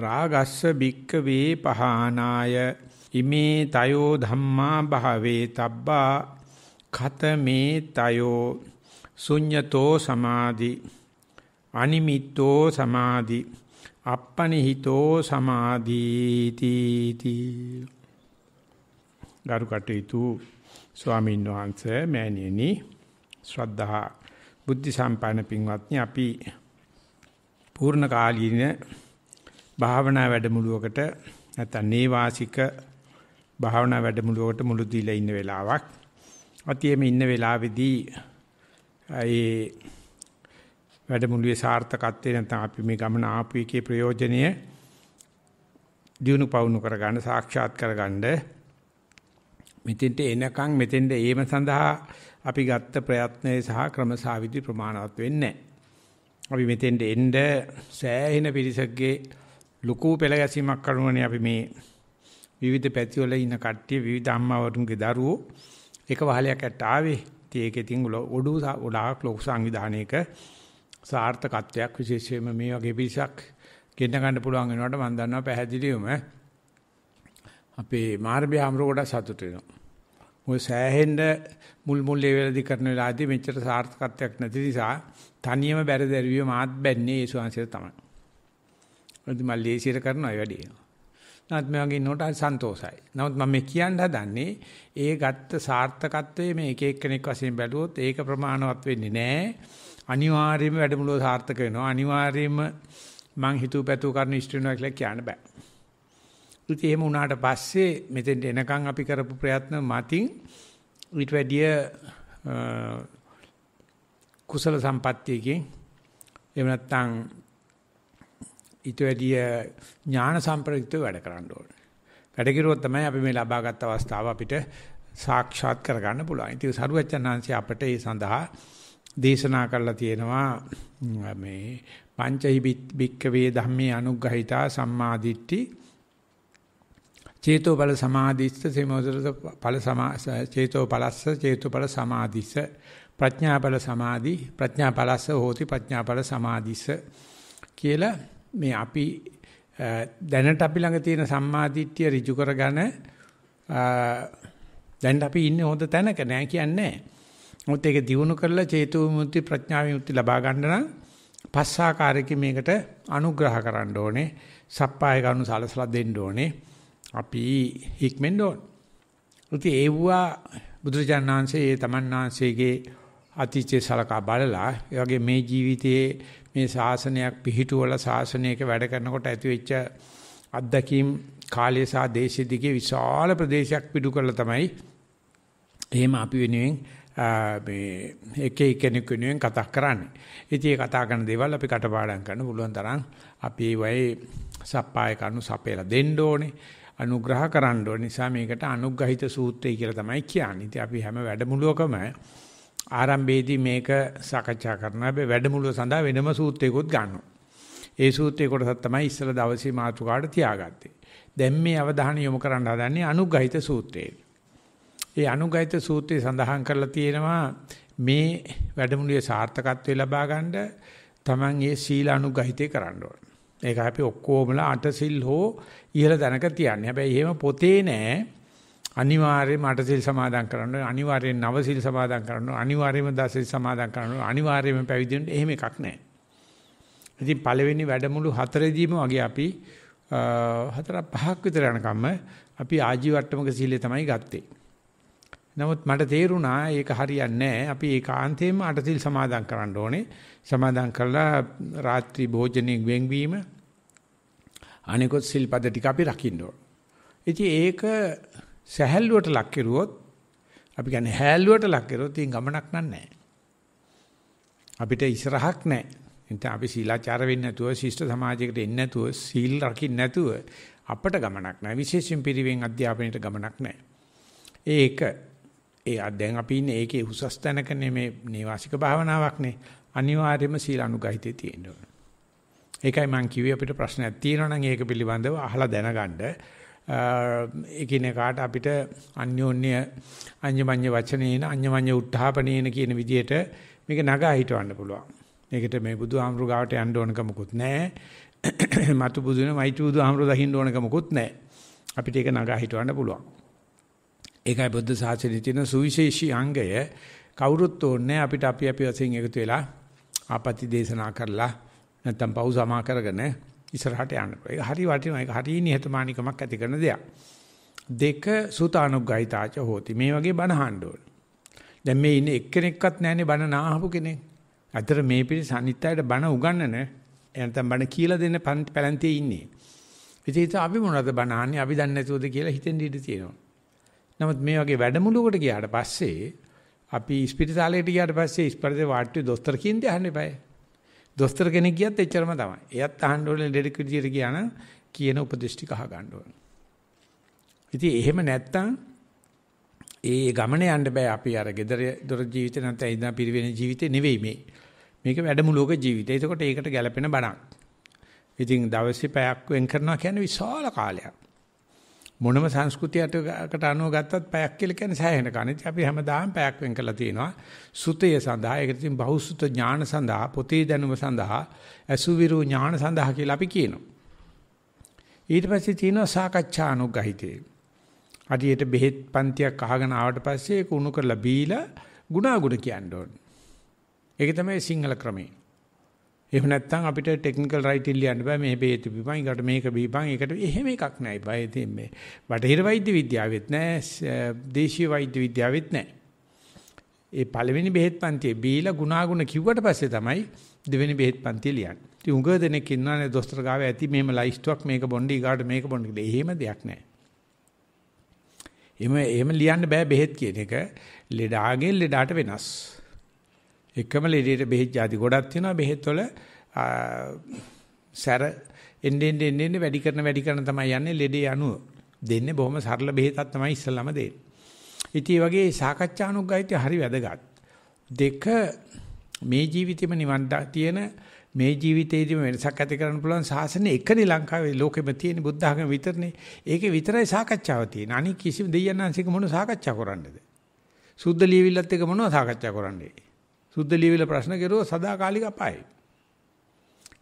රාගස්ස භික්කවේ පහානාය ඉමේ තයෝ ධම්මා භාවේ තබ්බා ඛතමේ තයෝ ශුඤ්‍යතෝ සමාධි අනිමිත්තෝ සමාධි අප්පනිහිතෝ සමාධීති තී ගරු කටයුතු ස්වාමීන් වහන්සේ මෑණියනි ශ්‍රද්ධා බුද්ධ සම්පන්න පින්වත්නි අපි පූර්ණ කාලීන භාවනා වැඩමුළුවකට නැත්නම් නේවාසික භාවනා වැඩමුළුවකට මුළු දීලා ඉන්න වෙලාවක්. අතියෙම ඉන්න වෙලාවේදී ඒ වැඩමුළුවේ සාර්ථකත්වය නැත්නම් අපි මේ ගමන ආපු එකේ ප්‍රයෝජනය දිනු පවුණු කරගන්න සාක්ෂාත් කරගන්න මෙතෙන්ට එනකන් මෙතෙන්ට ඒම සඳහා අපි ගත්ත ප්‍රයත්නයේ සහ ක්‍රමසාවිදි ප්‍රමාණවත් වෙන්නේ නැහැ. අපි මෙතෙන්ට එන්න සෑහෙන පිරිසකගේ ලොකු පෙළ ගැසීමක් කරනවනේ අපි මේ විවිධ පැතිවල ඉන්න කට්ටිය විවිධ අම්මාවරුන්ගේ දරුවෝ එක වහලයක් ඇට ආවේ. ඉතින් ඒකේ තින් ඔඩු ගොඩාක් ලොකු සංවිධානයක සාර්ථකත්වයක් විශේෂයෙන්ම මේ වගේ පිරිසක් ගෙන්න ගන්න පුළුවන් වෙනවට මම දන්නවා පැහැදිලිවම අපේ මාර්බිය ආමර කොට සතුට වෙනවා. මොකද සෑහෙන්න මුල් මුල් ලෙවලදී කරන වෙලාවදී මෙච්චර සාර්ථකත්වයක් නැති නිසා තනියම බැරදැරිය මාත් බැන්නේ ඒ ස්වාංශය තමයි. මොකද මම ලේසියට කරනවා ඒ වැඩේ. නමුත් මේ වගේ ඉන්නකොට හරි සන්තෝසයි. නමුත් මම මේ කියන්න හදන්නේ ඒ ගත්ත සාර්ථකත්වයේ මේ එක එක්කෙනෙක් වශයෙන් බැලුවොත් ඒක ප්‍රමාණවත් වෙන්නේ නැහැ. අනිවාර්යයෙන්ම වැඩමුළුව සාර්ථක වෙනවා. අනිවාර්යයෙන්ම මං හිතුව පැතුව කරන ඉෂ්ට වෙනවා කියලා කියන්න බෑ. ඉතින් එහෙම වුණාට පස්සේ මෙතෙන්ට එනකන් අපි කරපු ප්‍රයත්න මතින් ඊට වැඩිය කුසල සම්පත්තියකින් එහෙම නැත්නම් ඊට වැඩිය ඥාන සම්ප්‍රයුක්තව වැඩ කරන්න ඕනේ. වැඩ කිරුවොත් තමයි අපි මේ ලබාගත් අවස්ථාව අපිට සාක්ෂාත් කරගන්න පුළුවන්. ඉතින් සරුවචනහන්සේ අපට ඒ සඳහා දේශනා කරලා තියෙනවා මේ පංචහි භික්කවේ ධම්මේ අනුග්‍රහිතා සම්මාදිට්ඨි චේතෝ බල සමාධිස්ස සේමෝදරස ඵල චේතෝ බලස්ස චේතෝ බල සමාධිස්ස ප්‍රඥා බල සමාධි ප්‍රඥා බලස්ස හෝති ප්‍රඥා බල සමාධිස්ස කියලා මේ අපි දැනට අපි ළඟ තියෙන සම්මාදිට්ඨිය ඍජු කරගෙන දැන් අපි ඉන්නේ හොඳ තැනක නෑ කියන්නේ. මොකද ඒක දිනු කරලා චේතු විමුක්ති ප්‍රඥා විමුක්ති ලබා ගන්න නම් පස්සාකාරයකින් මේකට අනුග්‍රහ කරන්න ඕනේ. සප්පාය ගන්නු සලසලා දෙන්න ඕනේ. අපි හික්මෙන්න ඕන. ඉතින් ඒවුවා බුදුරජාණන් වහන්සේ ඒ තමන් වහන්සේගේ අතීතයේ සලකා බලලා ඒ වගේ මේ ජීවිතයේ මේ ශාසනයක් පිහිටුවලා ශාසනයක වැඩ කරනකොට ඇතිවෙච්ච අත්දැකීම් කාලය සහ දේශෙ දිගේ විශාල ප්‍රදේශයක් පිටු කරලා තමයි එහෙම අපි වෙනුවෙන් මේ එක එකෙනෙක් වෙනුවෙන් කතා කරන්නේ. ඉතින් කතා කරන දේවල් අපි කටපාඩම් කරන්න පුළුවන් තරම් අපි ඒ සප්පාය කනු සපේලා දෙන්න ඕනේ. අනුග්‍රහ කරන්න ඕනේ. නිසා මේකට අනුග්‍රහිත සූත්‍රය කියලා තමයි කියන්නේ. ඉතින් අපි හැම වැඩමුළුවකම ආරම්භයේදී මේක සාකච්ඡා කරනවා. හැබැයි වැඩමුළුව සඳහා වෙනම සූත්‍රයකුත් ගන්නවා. ඒ සූත්‍රේ කොටසක් තමයි ඉස්සල දවසේ මාතෘකාවට තියාගත්තේ. දැන් මේ අවධානය යොමු කරන්න හදන්නේ අනුග්‍රහිත සූත්‍රයේ. ඒ අනුග්‍රහිත සූත්‍රය සඳහන් කරලා තියෙනවා මේ වැඩමුළුවේ සාර්ථකත්වය ලබා ගන්න තමන් ඒ සීල අනුග්‍රහිතය කරන්න ඕන. ඒක අපි ඔක්කොමලා අට සිල් හෝ ඉහළ තැනක තියන්නේ. හැබැයි එහෙම පොතේ නෑ අනිවාර්යයෙන් මට සිල් සමාදන් කරන්න ඕනේ. අනිවාර්යයෙන් නව සිල් සමාදන් කරන්න ඕනේ. අනිවාර්යයෙන්ම දස සිල් සමාදන් කරන්න ඕනේ. අනිවාර්යයෙන්ම පැවිදි වෙන්න එහෙම එකක් නැහැ. ඉතින් පළවෙනි වැඩමුළු හතරෙදීම වගේ අපි හතර පහක් විතර යනකම්ම අපි ආජීවට්ටමක සීලය තමයි ගත්තේ. නමුත් මට තේරුණා ඒක හරියන්නේ නැහැ. අපි ඒකාන්තයෙන්ම අටසිල් සමාදන් කරන්න ඕනේ. සමාදන් කරලා රාත්‍රී භෝජනයේ වෙන්වීම අනිකොත් සිල්පද ටික අපි රකින්න ඕනේ. ඉතින් ඒක සැහැල්ලුවට ලක් කෙරුවොත් අපි කියන්නේ හැල්ලුවට ලක් කෙරුවොත් ඉතින් ගමනක් නැහැ. අපිට ඉස්සරහක් නැහැ. එතන අපි සීලාචාර වෙන්නේ නැතුව ශිෂ්ට සමාජයකට එන්නේ නැතුව සීල් රකින්න නැතුව අපට ගමනක් නැහැ. විශේෂයෙන් පිරිවෙන් අධ්‍යාපනයට ගමනක් නැහැ. ඒක ඒ දැන් අපි ඉන්නේ ඒකේ උසස් තැනකනේ මේ නිවාසික භාවනාවක්නේ. අනිවාර්යයෙන්ම සීල අනුගහිතේ තියෙන්න ඕන. ඒකයි මම කිව්වේ අපිට ප්‍රශ්නයක් තියෙනවා නම් ඒක පිළිබඳව අහලා දැනගන්න. එකිනෙකාට අපිට අන්‍යෝන්‍ය අඤ්ඤමඤ්ඤ වචනේන අඤ්ඤමඤ්ඤ උත්හාපනේන කියන විදිහට මේක නගා හිටවන්න පුළුවන්. මේකට මේ බුදු ආමරු ගාවට යන්න ඕනකමකුත් නැහැ. මතු බුදුනේ මයිතු බුදු ආමරු දකින්න ඕනකමකුත් නැහැ. අපිට ඒක නගා හිටවන්න පුළුවන්. ඒකයි බුද්ධ ශාසනයේ තියෙන සුවිශේෂී අංගය කවුරුත් ඕනේ අපිට අපි අපි වශයෙන් එකතු වෙලා ආපති දේශනා කරලා නැත්තම් පව් සමා කරගෙන ඉස්සරහට යන්න පුළුවන්. ඒක හරි වටිනවා. ඒක හරි නිහතමානීකමක් ඇති කරන දෙයක්. දෙක සුතානුග්ගහිතාච හෝති. මේ වගේ බණ අහන්න ඕන. දැන් මේ ඉන්නේ එක්කෙනෙක්වත් නැහනේ බණ නාහපු කෙනෙක්. අතර මේ පිළිස අනිත්‍යයට බණ උගන්නන එනතම් බණ කියලා දෙන්න පැලන්තියේ ඉන්නේ. විදිහට අපි මොනවද බණ අහන්නේ අපි දන්නේ නැතුවද කියලා හිතෙන් ඉඳී තියෙනවා. නමුත් මේ වගේ වැඩමුළුවකට ගියාට පස්සේ අපි ස්පිරිතාලයට ගියාට පස්සේ ස්පර්ශේ වාට්ටු දොස්තර කියන්නේ අහන්න eBay. දොස්තර කෙනෙක් ගියත් එච්චරම තමයි. එයත් අහන්න ඕනේ ලෙඩෙක් විදියට ගියා නම් කියන උපදේශ ටික අහගන්න ඕනේ. ඉතින් එහෙම නැත්තම් ඒ ගමන යන්න බෑ අපි අර gedare දොර ජීවිතේ නැත්නම් ඉඳන් පිරිවෙන ජීවිතේ නෙවෙයි මේ. මේක වැඩමුළුවක ජීවිතය. ඒකට ඒකට ගැළපෙන බණක්. ඉතින් දවසේ පැයක් වෙන් කරනවා කියන්නේ විශාල කාලයක්. මොනම සංස්කෘතියකට අනුව ගත්තත් පැයක් කියලා කියන්නේ සෑහෙන කණිත් අපි හැමදාම පැයක් වෙන් කරලා තියෙනවා සුතය සඳහා ඒකට තියෙන බහුසුත ඥාන සඳහා පොතේ දැනුම සඳහා අසුවිරු ඥාන සඳහා කියලා අපි කියනවා ඊට පස්සේ තියෙනවා සාකච්ඡා අනුගහිතේ අදියට බෙහෙත් පන්තියක් අහගෙන ආවට පස්සේ ඒක උණු කරලා බීලා ගුණාගුණ කියන්න ඕනේ ඒක තමයි සිංහල ක්‍රමය එහෙම නැත්නම් අපිට ටෙක්නිකල් රයිටින් ලියන්න බෑ මේ බේත බිපන් ඊකට මේක බිපන් ඒකට එහෙම එකක් නෑ බය ඉතින් මේ බටහිර වෛද්‍ය විද්‍යාවෙත් නෑ දේශීය වෛද්‍ය විද්‍යාවෙත් නෑ ඒ පළවෙනි බෙහෙත් පන්තියේ බීලා ගුණාගුණ කිව්වට පස්සේ තමයි දෙවෙනි බෙහෙත් පන්තිය ලියන්නේ ඉතින් උඟ දෙනෙක් ඉන්නවනේ දොස්තර ගාව ඇති මෙහෙම ලයිස්ට්ුවක් මේක බොණ්ඩ ඊගාට මේක බොණ්ඩ කියලා එහෙම දෙයක් නෑ එහෙම එහෙම ලියන්න බෑ බෙහෙත් කියන එක ලෙඩාගෙන් ලෙඩාට වෙනස් එකම ලෙඩේට බෙහෙත් ಜಾති ගොඩක් තියෙනවා. බෙහෙත් වල සැර එන්නේ එන්නේ එන්නේ වැඩි කරන වැඩි කරන තමයි යන්නේ ලෙඩේ අණුව. දෙන්නේ බොහොම සරල බෙහෙතක් තමයි ඉස්සල්ලාම දෙන්නේ. ඉතින් වගේ සාකච්ඡානුග්‍රහිතය හරි වැදගත්. දෙක මේ ජීවිතේම නිවන් තියෙන මේ ජීවිතේදීම වෙනසක් ඇති කරන්න පුළුවන් සාසනේ එකනේ ලංකාවේ ලෝකෙම තියෙන බුද්ධ ආගම විතරනේ. ඒකේ විතරයි සාකච්ඡාව තියෙන්නේ. අනික කිසිම දෙයයන්ාංශික මොන සාකච්ඡා කරන්නේද? සුද්ධ ලියවිල්ලත් එක මොනව සාකච්ඡා කරන්නේ? සුද්ධ ලියවිල ප්‍රශ්න කෙරුවා සදාකාලික අපායයි.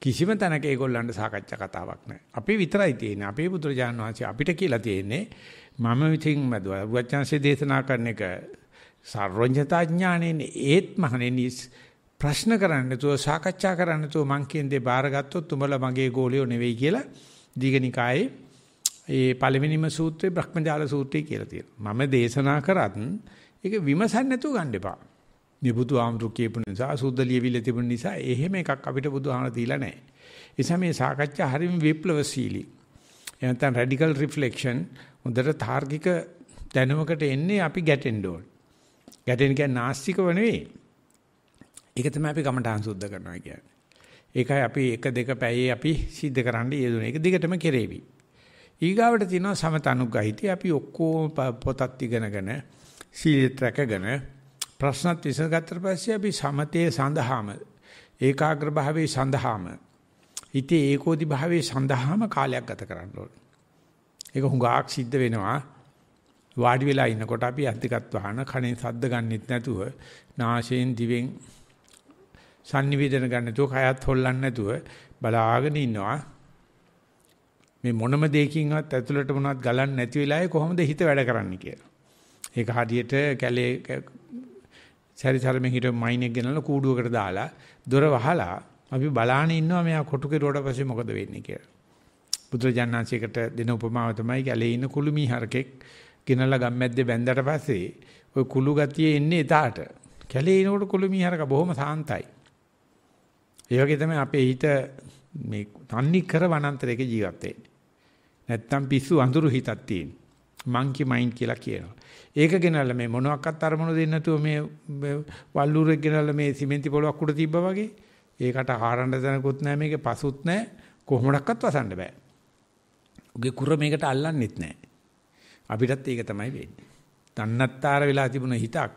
කිසිම තැනක ඒගොල්ලන්ට සාකච්ඡා කතාවක් නැහැ. අපි විතරයි තියෙන්නේ. අපේ බුදුරජාන් වහන්සේ අපිට කියලා තියෙන්නේ මම ඉතින් මදුවා වචන්සේ දේශනා කරන එක සර්වඥතා ඥානෙනේ ඒත් මහණෙනි ප්‍රශ්න කරන්න තුව සාකච්ඡා කරන්න තුව මං කියන දේ බාරගත්තොත් උඹලා මගේ ගෝලියෝ නෙවෙයි කියලා දීගනිකායේ ඒ පළවෙනිම සූත්‍රේ බ්‍රහ්මජාල සූත්‍රය කියලා තියෙනවා. මම දේශනා කරත් ඒක විමසන්න නැතුව ගන්න එපා. මේ බුදුහාමුදුරු කියපු නිසා සුද්ධ ලියවිල්ල තිබුණ නිසා එහෙම එකක් අපිට බුදුහාමුදුරු දීලා නැහැ. නිසා මේ සාකච්ඡා හරිම විප්ලවශීලී. එහෙම නැත්නම් රැඩිකල් රිෆ්ලෙක්ෂන් හොඳට තාර්කික දැනුමකට එන්නේ අපි ගැටෙන්න ඕන. ගැටෙන කියන්නේ නාස්තිකව නෙවෙයි. ඒක තමයි අපි කමඨාන් සුද්ධ කරනවා කියන්නේ. ඒකයි අපි එක දෙක පැයේ අපි සිද්ධ කරන්න යෙදුනේ. ඒක දිගටම කෙරේවි. ඊගාවට තියෙනවා සමතනුග්ගහිතී අපි ඔක්කොම පොතත් ඉගෙනගෙන සීලෙත් රැකගෙන ප්‍රශ්නත් විසඳගත්තට පස්සේ අපි සමතේ සඳහාම ඒකාග්‍ර භාවයේ සඳහාම හිතේ ඒකෝදි භාවයේ සඳහාම කාලයක් ගත කරන්න ඕනේ. ඒක හුඟාක් සිද්ධ වෙනවා. වාඩි වෙලා ඉන්නකොට අපි අධිකත් වහන කණෙන් සද්ද ගන්නෙත් නැතුව නාසයෙන් දිවෙන් සංනිවේදන ගන්න නැතුව කයත් හොල්ලන්නේ නැතුව බලාගෙන ඉන්නවා. මේ මොනම දෙයකින්වත් ඇතුළට මොනවත් ගලන්නේ නැති වෙලාවේ කොහොමද හිත වැඩ කරන්නේ කියලා. ඒක හරියට කැලේ සැරිසරමින් හිටපු මයින්ෙක් ගෙනල්ලා කූඩුවකට දාලා දොර වහලා අපි බලාන ඉන්නවා මෙයා කොටු කෙරුවට පස්සේ මොකද වෙන්නේ කියලා. බුදුරජාණන්සේකට දෙන උපමාව තමයි ගැලේ ඉන්න කුළුමී හරකෙක් ගෙනල්ලා ගම්මැද්දේ බැන්දට පස්සේ ওই කුළු ගතිය එන්නේ එතාට. කැලේ ඉනකොට කුළුමී හරක බොහොම සාන්තයි. ඒ වගේ තමයි අපේ හිත මේ තන්නේ කර වනාන්තරයක ජීවත් වෙන්නේ. නැත්තම් පිස්සු අඳුරු හිතක් තියෙන. monkey mind කියලා කියනවා. ඒක ගෙනල්ලා මේ මොනවාක්වත් අරමුණු දෙන්නේ නැතුව මේ වල්ලුරෙක් ගෙනල්ලා මේ සිමෙන්ති පොලොක් උඩ තිබ්බා වගේ ඒකට හාරන්න දැනකුත් නැහැ මේකේ පසුත් නැහැ කොහොමඩක්වත් වසන්න බෑ. උගේ කුර මේකට අල්ලන්නෙත් නැහැ. අපිටත් ඒක තමයි වෙන්නේ. තන්නත්තර වෙලා තිබුණ හිතක්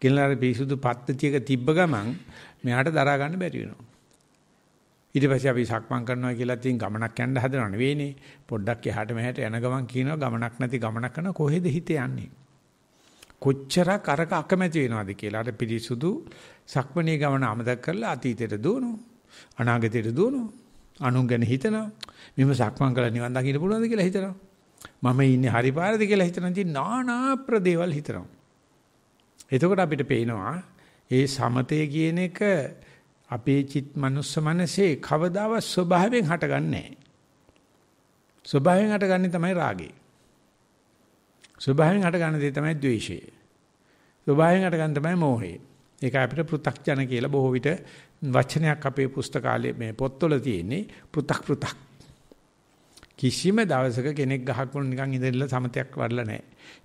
ගෙනල්ලා පිරිසුදු පත්තියක තිබ්බ ගමන් මෙයාට දරා ගන්න බැරි වෙනවා. ඊට පස්සේ අපි සක්මන් කරනවා කියලා තින් ගමනක් යන්න හදනව නෙවෙයිනේ. පොඩ්ඩක් එහාට මෙහාට යන ගමන් කියනවා ගමනක් නැති ගමනක් කරන කොහෙද හිත යන්නේ? කොච්චර කරක අකමැති වෙනවද කියලා අර පිරිසුදු සක්මණේ ගමන අමතක කරලා අතීතයට දුවනවා. අනාගතයට දුවනවා. අනුන් ගැන හිතනවා. මෙහෙම සක්මන් කරලා නිවන් දකින්න පුළුවන්ද කියලා හිතනවා. මම ඉන්නේ හරි පාරද කියලා හිතනවා. ඉතින් නානා ප්‍රදේවල් හිතනවා. එතකොට අපිට පේනවා ඒ සමතේ කියන එක අපේ චිත් මනුස්ස මනසේ කවදාවත් ස්වභාවයෙන් හටගන්නේ නැහැ. ස්වභාවයෙන් හටගන්නේ තමයි රාගය. ස්වභාවයෙන් හටගන්න දේ තමයි ද්වේෂය. ස්වභාවයෙන් හටගන්න තමයි මෝහය. ඒක අපිට පෘ탁ජන කියලා බොහෝ විට වචනයක් අපේ පුස්තකාලයේ මේ පොත්වල තියෙන්නේ පෘ탁 පෘ탁 කිසිම දවසක කෙනෙක් ගහක් වුණ නිකන් ඉඳලා සමතයක් වඩලා නැහැ.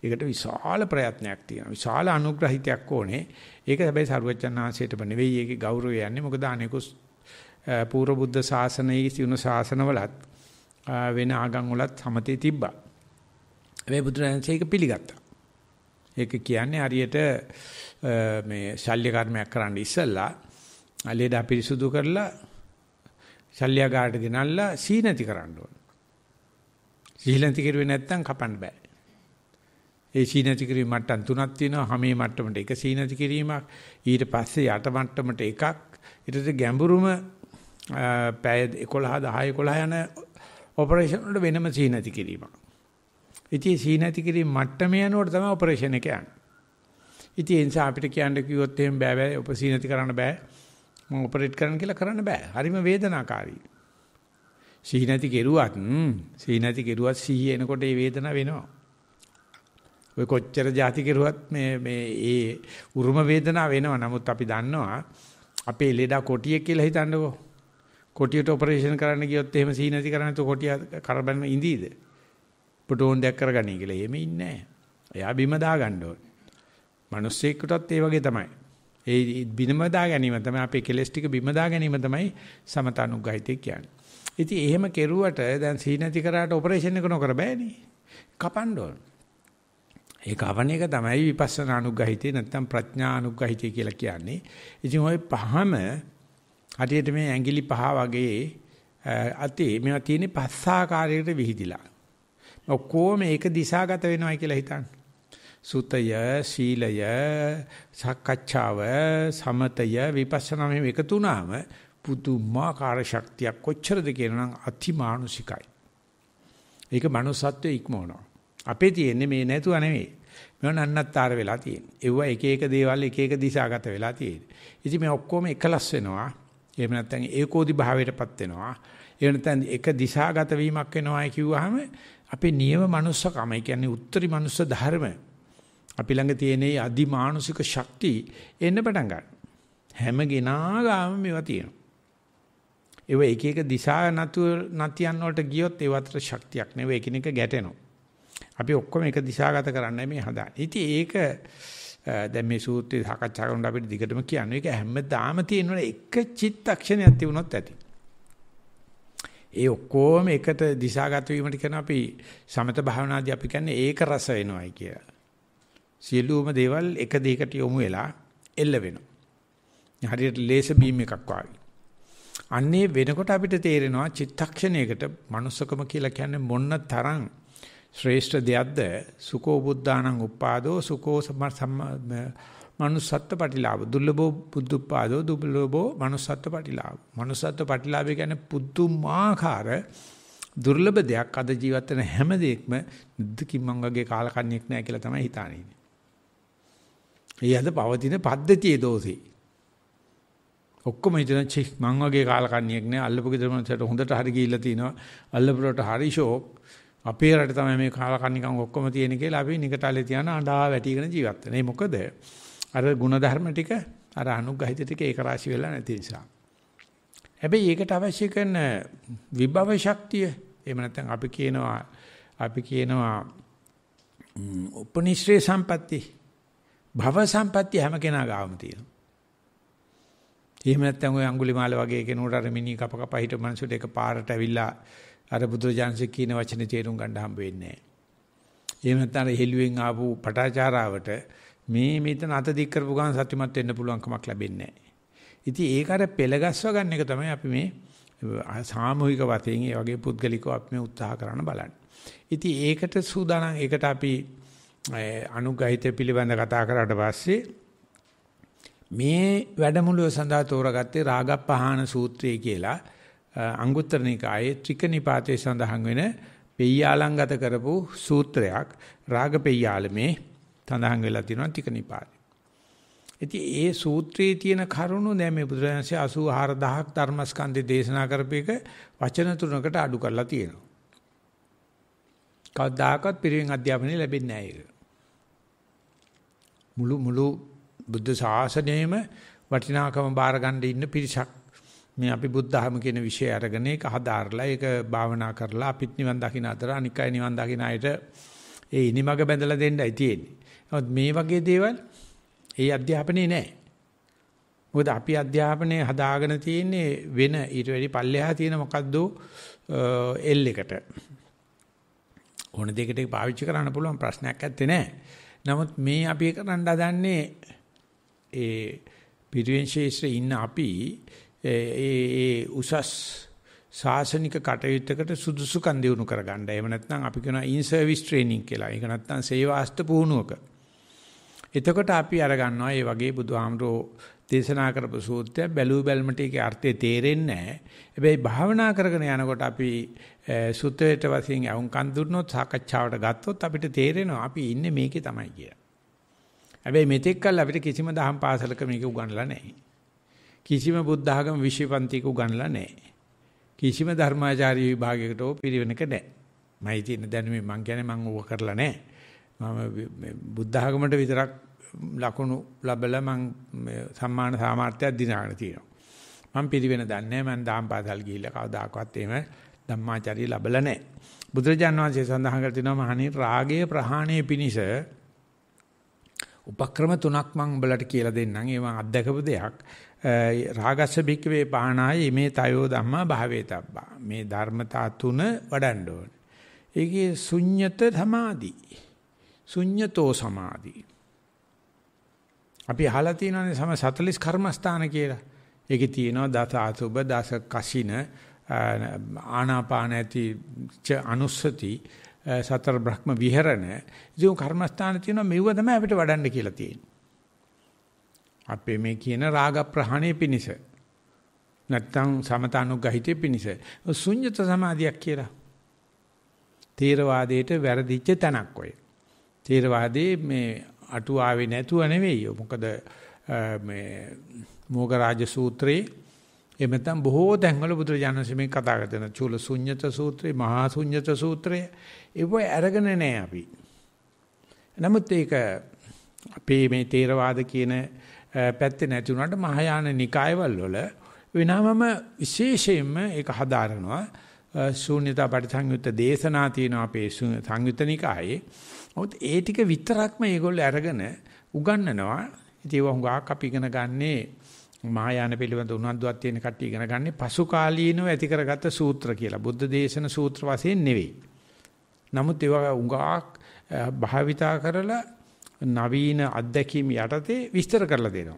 ඒකට විශාල ප්‍රයත්නයක් තියෙනවා. විශාල අනුග්‍රහිතයක් ඕනේ. ඒක හැබැයි සරුවචන් ආංශයටම නෙවෙයි ඒකේ ගෞරවය යන්නේ. මොකද අනේකුස් පූර්ව බුද්ධ ශාසනයේ තියුණු ශාසනවලත් වෙන ආගම් වලත් සමතේ තිබ්බා. හැබැයි බුදුරජාණන් ඒක පිළිගත්තා. ඒක කියන්නේ හරියට මේ ශල්‍ය කර්මයක් කරන්න ඉස්සෙල්ලා ලෙඩ පිරිසුදු කරලා ශල්‍යගාට ගෙනල්ලා සීනති කරන්න ඕන. ඉහිලන්ති කෙරුවේ නැත්තම් කපන්න බෑ. ඒ සීනති කිරීම මට්ටම් තුනක් තියෙනවා. හැමේ මට්ටමට එක සීනති කිරීමක්, ඊට පස්සේ යට මට්ටමට එකක්, ඊට ගැඹුරුම පැය 11 10 11 යන ඔපරේෂන් වල වෙනම සීනති කිරීමක්. ඉතින් සීනති කිරීම මට්ටම යනකොට තමයි ඔපරේෂන් එක යන්නේ. ඉතින් ඒ නිසා අපිට කියන්න කිව්වොත් එහෙම බෑ බෑ උපසීනති කරන්න බෑ. මම ඔපරේට් කරන්න කියලා කරන්න බෑ. හරිම වේදනාකාරී. සිහි නැති කෙරුවත් සිහි නැති කෙරුවත් සිහි එනකොට ඒ වේදනාව වෙනවා. ඔය කොච්චර જાති කෙරුවත් මේ මේ ඒ උරුම වේදනාව වෙනවා. නමුත් අපි දන්නවා අපේ ලෙඩ කොටිය කියලා හිතන්නකෝ. කොටියට ඔපරේෂන් කරන්න ගියොත් එහෙම සිහි නැති කරන්නේ તો කොටිය කරබන් ඉඳීද? පුටෝන් දෙයක් කරගන්නේ කියලා එහෙම ඉන්නේ නැහැ. එයා බිම දාගන්න ඕනේ. මිනිස්සෙක්ටත් ඒ වගේ තමයි. ඒ බිම දා ගැනීම තමයි අපේ කෙලස් ටික බිම දා ගැනීම තමයි සමතනුග්ගහිතේ කියන්නේ. ඉතින් එහෙම කෙරුවට දැන් සීනති කරාට ඔපරේෂන් එක නොකර බෑනේ. කපන්න ඕන. ඒ කවණ එක තමයි විපස්සනා අනුග්‍රහිතේ නැත්නම් ප්‍රඥා අනුග්‍රහිතේ කියලා කියන්නේ. ඉතින් ওই පහම හරියට මේ ඇඟිලි පහ වගේ අතේ මේවා තියෙන පස් ආකාරයකට විහිදිලා. ඔක්කොම ඒක දිශාගත වෙනවා කියලා හිතන්න. සුතය, සීලය, සක්කච්ඡාව, සමතය, විපස්සනා මේ එකතු වුණාම පුදුමාකාර ශක්තියක් කොච්චරද කියනනම් අතිමානුෂිකයි. ඒක manussත්වයේ ඉක්මවනවා. අපේ තියෙන්නේ මේ නැතුව නෙමෙයි. මේවා නන්නත්තර වෙලා තියෙන්නේ. ඒවා එක එක දේවල් එක එක දිශාගත වෙලා තියෙන්නේ. ඉතින් මේ ඔක්කොම එකලස් වෙනවා. එහෙම නැත්නම් ඒකෝදි භාවයටපත් වෙනවා. එහෙම නැත්නම් එක දිශාගත වීමක් වෙනවායි කිව්වහම අපේ නියම manussකම, ඒ කියන්නේ උත්තරී manuss ධර්ම අපි ළඟ තියෙන අදිමානුෂික ශක්තිය එන්න පටන් ගන්නවා. හැම genaගාම මේවා තියෙනවා. ඒව එක එක දිශා නතු නැතියන් වලට ගියොත් ඒ වතර ශක්තියක් නෙවෙයි එකිනෙක ගැටෙනවා. අපි ඔක්කොම එක දිශාගත කරන්නයි මේ හදාන්නේ. ඉතින් ඒක දැන් මේ සූත්‍රය සාකච්ඡා කරනකොට අපිට දිගටම කියන්නේ ඒක හැමදාම තියෙන එක චිත්තක්ෂණයක් තිබුණොත් ඇති. ඒ ඔක්කොම එකට දිශාගත වීමට කියන අපි සමත භාවනාදී අපි කියන්නේ ඒක රස වෙනවයි කියලා. සියලුම දේවල් එක දිගට යොමු වෙලා එල්ල වෙනවා. හරියට ලේසර් බීම් එකක් වගේ. අන්නේ වෙනකොට අපිට තේරෙනවා චිත්තක්ෂණයකට manussකම කියලා කියන්නේ මොන්න තරම් ශ්‍රේෂ්ඨ දෙයක්ද සුකෝ බුද්ධානං උප්පාදෝ සුකෝ manussත්ත්ව ප්‍රතිලාභ දුර්ලභෝ බුද්ධප්පාදෝ දුර්ලභෝ manussත්ත්ව ප්‍රතිලාභ manussත්ත්ව ප්‍රතිලාභය කියන්නේ පුදුමාකාර දුර්ලභ දෙයක් අද ජීවත් වෙන හැම දෙයක්ම දුකින් මං වගේ කාලකන්ණියක් නැහැ කියලා තමයි හිතානේ. ඒ අද පවතින පද්ධතියේ දෝෂේ. ඔක්කොම හිතන චික් මං වගේ කාලකන්ණියෙක් නෑ අල්ලපු ගෙදරමන්ට හොඳට හරි ගිහිල්ලා තිනවා අල්ලපුරට හරි ෂෝක් අපේ රට තමයි මේ කාලකන්ණිකම් ඔක්කොම තියෙන කියලා අපි නිකටාලේ තියන අඬා වැටිගෙන ජීවත් වෙන. ඒ මොකද අර ಗುಣධර්ම ටික අර අනුග්‍රහිත ටික ඒක රාශි වෙලා නැති නිසා. හැබැයි ඒකට අවශ්‍ය කරන විභව ශක්තිය එහෙම නැත්නම් අපි කියනවා අපි කියනවා උපනිශ්‍රේ සම්පatti භව සම්පatti හැම කෙනා ගාවම තියෙනවා. එහෙම නැත්නම් ওই අඟුලිමාල වගේ කෙනෙකුට අර මිනි කප කප හිට මිනිසුට එක පාරට ඇවිල්ලා අර බුදුරජාන්සේ කියන වචනේ තේරුම් ගන්න හම්බ වෙන්නේ නැහැ. එහෙම නැත්නම් හෙළුවෙන් ආපු පටාචාරාවට මේ මෙතන අත දික් කරපු ගමන් සතුටුමත් වෙන්න පුළුවන් කමක් ලැබෙන්නේ නැහැ. ඉතින් ඒක අර පෙළගස්ව ගන්න එක තමයි අපි මේ සාමූහික වශයෙන් ඒ වගේ පුද්ගලිකව අපි මේ උත්සාහ කරන්න බලන්නේ. ඉතින් ඒකට සූදානම් ඒකට අපි අනුගහිත පිළිබඳ කතා කරාට පස්සේ මේ වැඩමුළුව සඳහා තෝරාගත්තේ රාගප්පහාන සූත්‍රය කියලා අංගුත්තර නිකායේ ත්‍රික නිපාතයේ සඳහන් වෙන පෙය්‍යාලංගත කරපු සූත්‍රයක් රාග පෙය්‍යාලමේ සඳහන් වෙලා තියෙනවා ත්‍රික නිපාතේ. ඉතින් ඒ සූත්‍රයේ තියෙන කරුණු දැන් මේ බුදුරජාණන්සේ 84000ක් ධර්මස්කන්ධේ දේශනා කරපේක වචන තුනකට අඩු කරලා තියෙනවා. කවදාකවත් පිරිවෙන් අධ්‍යාපනය ලැබෙන්නේ නැහැ ඒක. මුළු මුළු බුද්ධ ශාසනයෙම වටිනාකම බාර ගන්න ඉන්න පිරිසක් මේ අපි බුද්ධ ධර්ම කියන વિષය අරගෙන ඒක හදාarලා ඒක භාවනා කරලා අපිත් නිවන් දකින්න අතර අනිකයි නිවන් දකින්න අයට ඒ ඉනිමග බැඳලා දෙන්නයි තියෙන්නේ. නමුත් මේ වගේ දේවල් ඒ අධ්‍යාපනයේ නැහැ. මොකද අපි අධ්‍යාපනයේ හදාගෙන තියෙන්නේ වෙන ඊට වැඩි පල්ලෙහා තියෙන මොකද්ද L එකට. ඕන දෙයකට පාවිච්චි කරන්න පුළුවන් ප්‍රශ්නයක් නැත්තේ නෑ. නමුත් මේ අපි කරන්න හදන්නේ ඒ පිරිවෙන් ශේෂ්ත්‍රයේ ඉන්න අපි ඒ උසස් සාසනික කටයුත්තකට සුදුසුකම් දිනු කරගන්න. එහෙම නැත්නම් අපි කියනවා in service training කියලා. ඒක නැත්නම් සේවාස්ත පුහුණුවක. එතකොට අපි අරගන්නවා මේ වගේ බුදුහාමරෝ දේශනා කරපු සූත්‍රය බැලූ බැල්මට ඒකේ අර්ථය තේරෙන්නේ නැහැ. හැබැයි භාවනා කරගෙන යනකොට අපි සුත්තේට වශයෙන් අවුම්කන් දුන්නොත් සාකච්ඡාවට ගත්තොත් අපිට තේරෙනවා අපි ඉන්නේ මේකේ තමයි කියලා. හැබැයි මෙතෙක් කල් අපිට කිසිම දහම් පාසලක මේක උගන්ලා නැහැ. කිසිම බුද්ධ ආගම විශ්වපන්තික උගන්ලා නැහැ. කිසිම ධර්මාචාර්ය විභාගයකට ඕ පිරිවෙනක නැහැ. මම තියෙන දැනුමේ මම කියන්නේ මම ඕක කරලා නැහැ. මම බුද්ධ ආගමට විතරක් ලකුණු ලැබලා මම සම්මාන සාමාර්ථයක් දිනාගෙන තියෙනවා. මම පිරිවෙන දන්නේ නැහැ. මම දහම් පාසල් ගිහිල්ලා කවදාකවත් එහෙම ධම්මාචාර්ය ලැබලා නැහැ. බුදුරජාණන් වහන්සේ සඳහන් කර තිනවා මහණේ රාගය ප්‍රහාණය පිණිස උපක්‍රම තුනක් මම උඹලට කියලා දෙන්නම්. ඒ මම අත්දකපු දෙයක්. රාගස්ස භික්කවේ පාණාය මේ තයෝ ධම්මා භාවේතබ්බා. මේ ධර්මතා තුන වඩන්න ඕන. ඒකේ ශුඤ්‍යත සමාධි. ශුඤ්‍යතෝ සමාධි. අපි අහලා තියෙනවානේ සම 40 කර්මස්ථාන කියලා. ඒකේ තියෙනවා දස ආසුබ දස කසින ආනාපාන ඇති ච අනුස්සති සතර බ්‍රහ්ම විහරණ ඉතින් කර්මස්ථාන තියෙනවා මෙව තමයි අපිට වඩන්න කියලා තියෙන්නේ අපේ මේ කියන රාග ප්‍රහාණය පිණිස නැත්තම් සමතානුග්‍රහිතේ පිණිස ශුන්්‍යත සමාධියක් කියලා තේරවාදයට වැරදිච්ච තැනක් ඔය තේරවාදයේ මේ අටුවාවේ නැතුව නෙවෙයි මොකද මේ මෝග රාජ සූත්‍රයේ එහෙම නැත්නම් බොහෝ තැන්වල බුදුරජාණන්සේ මේ කතා කරන චූල ශුන්්‍යත සූත්‍රේ, මහා ශුන්්‍යත සූත්‍රය ඒව අරගෙන නැහැ අපි. නමුත් ඒක අපේ මේ තේරවාද කියන පැත්තේ නැති වුණාට මහායාන නිකායවල වල වෙනමම විශේෂයෙන්ම ඒක හදාරනවා ශූන්‍යතා පරිසංයුත්ත දේශනා තියෙනවා අපේ සංයුත්ත නිකායේ. නමුත් ඒ ටික විතරක්ම මේගොල්ලෝ අරගෙන උගන්වනවා. ඉතින් ඒක හුඟක් අපි ඉගෙන ගන්නේ මහායාන පිළිබඳ උනන්දුවක් තියෙන කට්ටිය ඉගෙන ගන්න පසු කාලීනව ඇති කරගත්ත සූත්‍ර කියලා. බුද්ධ දේශන සූත්‍ර වශයෙන් නෙවෙයි. නමුත් ඒවා උඟාක් භාවිතා කරලා නවීන අත්දැකීම් යටතේ විස්තර කරලා දෙනවා.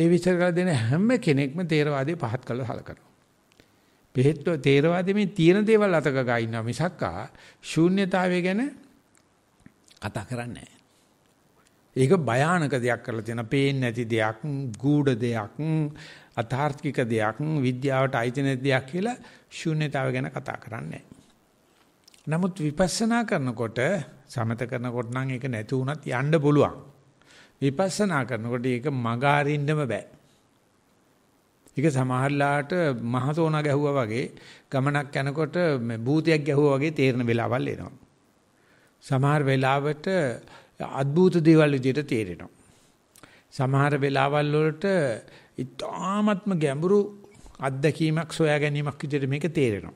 ඒ විස්තර කරලා දෙන හැම කෙනෙක්ම තේරවාදේ පහත් කළා හලකනවා. බෙහෙත් තේරවාදේ මේ තියෙන දේවල් අතක ගා ඉන්නවා මිසක්කා ශූන්‍යතාවය ගැන කතා කරන්නේ නැහැ. ඒක භයානක දෙයක් කරලා තියෙනවා. පේන්නේ නැති දෙයක්, ගූඪ දෙයක්, අතාර්කික දෙයක්, විද්‍යාවට අයිති නැති දෙයක් කියලා ශූන්‍යතාව ගැන කතා කරන්නේ නමුත් විපස්සනා කරනකොට සමත කරනකොට නම් ඒක නැති වුණත් යන්න පුළුවන්. විපස්සනා කරනකොට ඒක මග අරින්නම බෑ. ඒක සමහරලාට මහතෝනා ගැහුවා වගේ ගමනක් යනකොට භූතයක් ගැහුවා වගේ තේරෙන වෙලාවල් එනවා. සමහර වෙලාවට අద్භූත දේවල් විදියට තේරෙනවා. සමහර වෙලාවල් වලට ඊ타ත්ම ගැඹුරු අත්දැකීමක් සොයා ගැනීමක් විදියට මේක තේරෙනවා.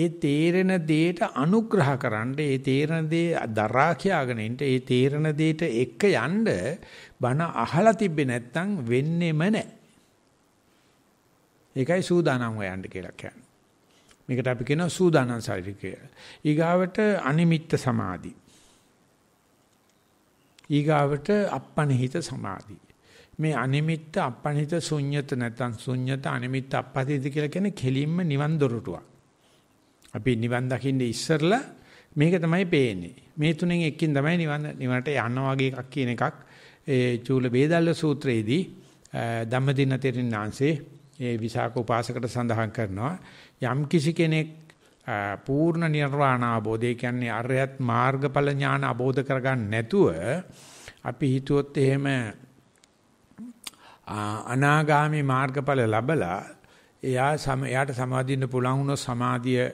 ඒ තේරෙන දේට අනුග්‍රහ කරන්න ඒ තේරෙන දේ දරා කියාගෙන ඉන්න ඒ තේරෙන දේට එක්ක යන්න බන අහලා තිබ්බේ නැත්නම් වෙන්නේම නැහැ. ඒකයි සූදානම් හොයන්න කියලා කියන්නේ. මේකට අපි කියනවා සූදානම් සාධිකය. ඊගාවට අනිමිත්ත සමාධි. ඊගාවට අප්පනහිත සමාධිය. මේ අනිමිත්ත අප්පනහිත ශුන්්‍යත නැත්නම් ශුන්්‍යත අනිමිත්ත අපපතිද කියලා කියන්නේ කෙලින්ම නිවන් දොරටුවක්. අපි නිවන් දකින්නේ ඉස්සරලා මේක තමයි පේන්නේ. මේ තුනෙන් එකකින් තමයි නිවන් නිවනට යන වගේ එකක් කියන එකක් ඒ චූල වේදල්ල සූත්‍රයේදී ධම්මදින තෙරණාංශේ ඒ විසාක උපාසකට සඳහන් කරනවා යම් කිසි කෙනෙක් පූර්ණ නිර්වාණ අවබෝධය කියන්නේ අරහත් මාර්ගඵල ඥාන අවබෝධ කරගන්න නැතුව අපි හිතුවොත් එහෙම අනාගාමි මාර්ගඵල ලැබලා එයා සම එයාට සමාදින්න පුළුවන් වුණොත් සමාධිය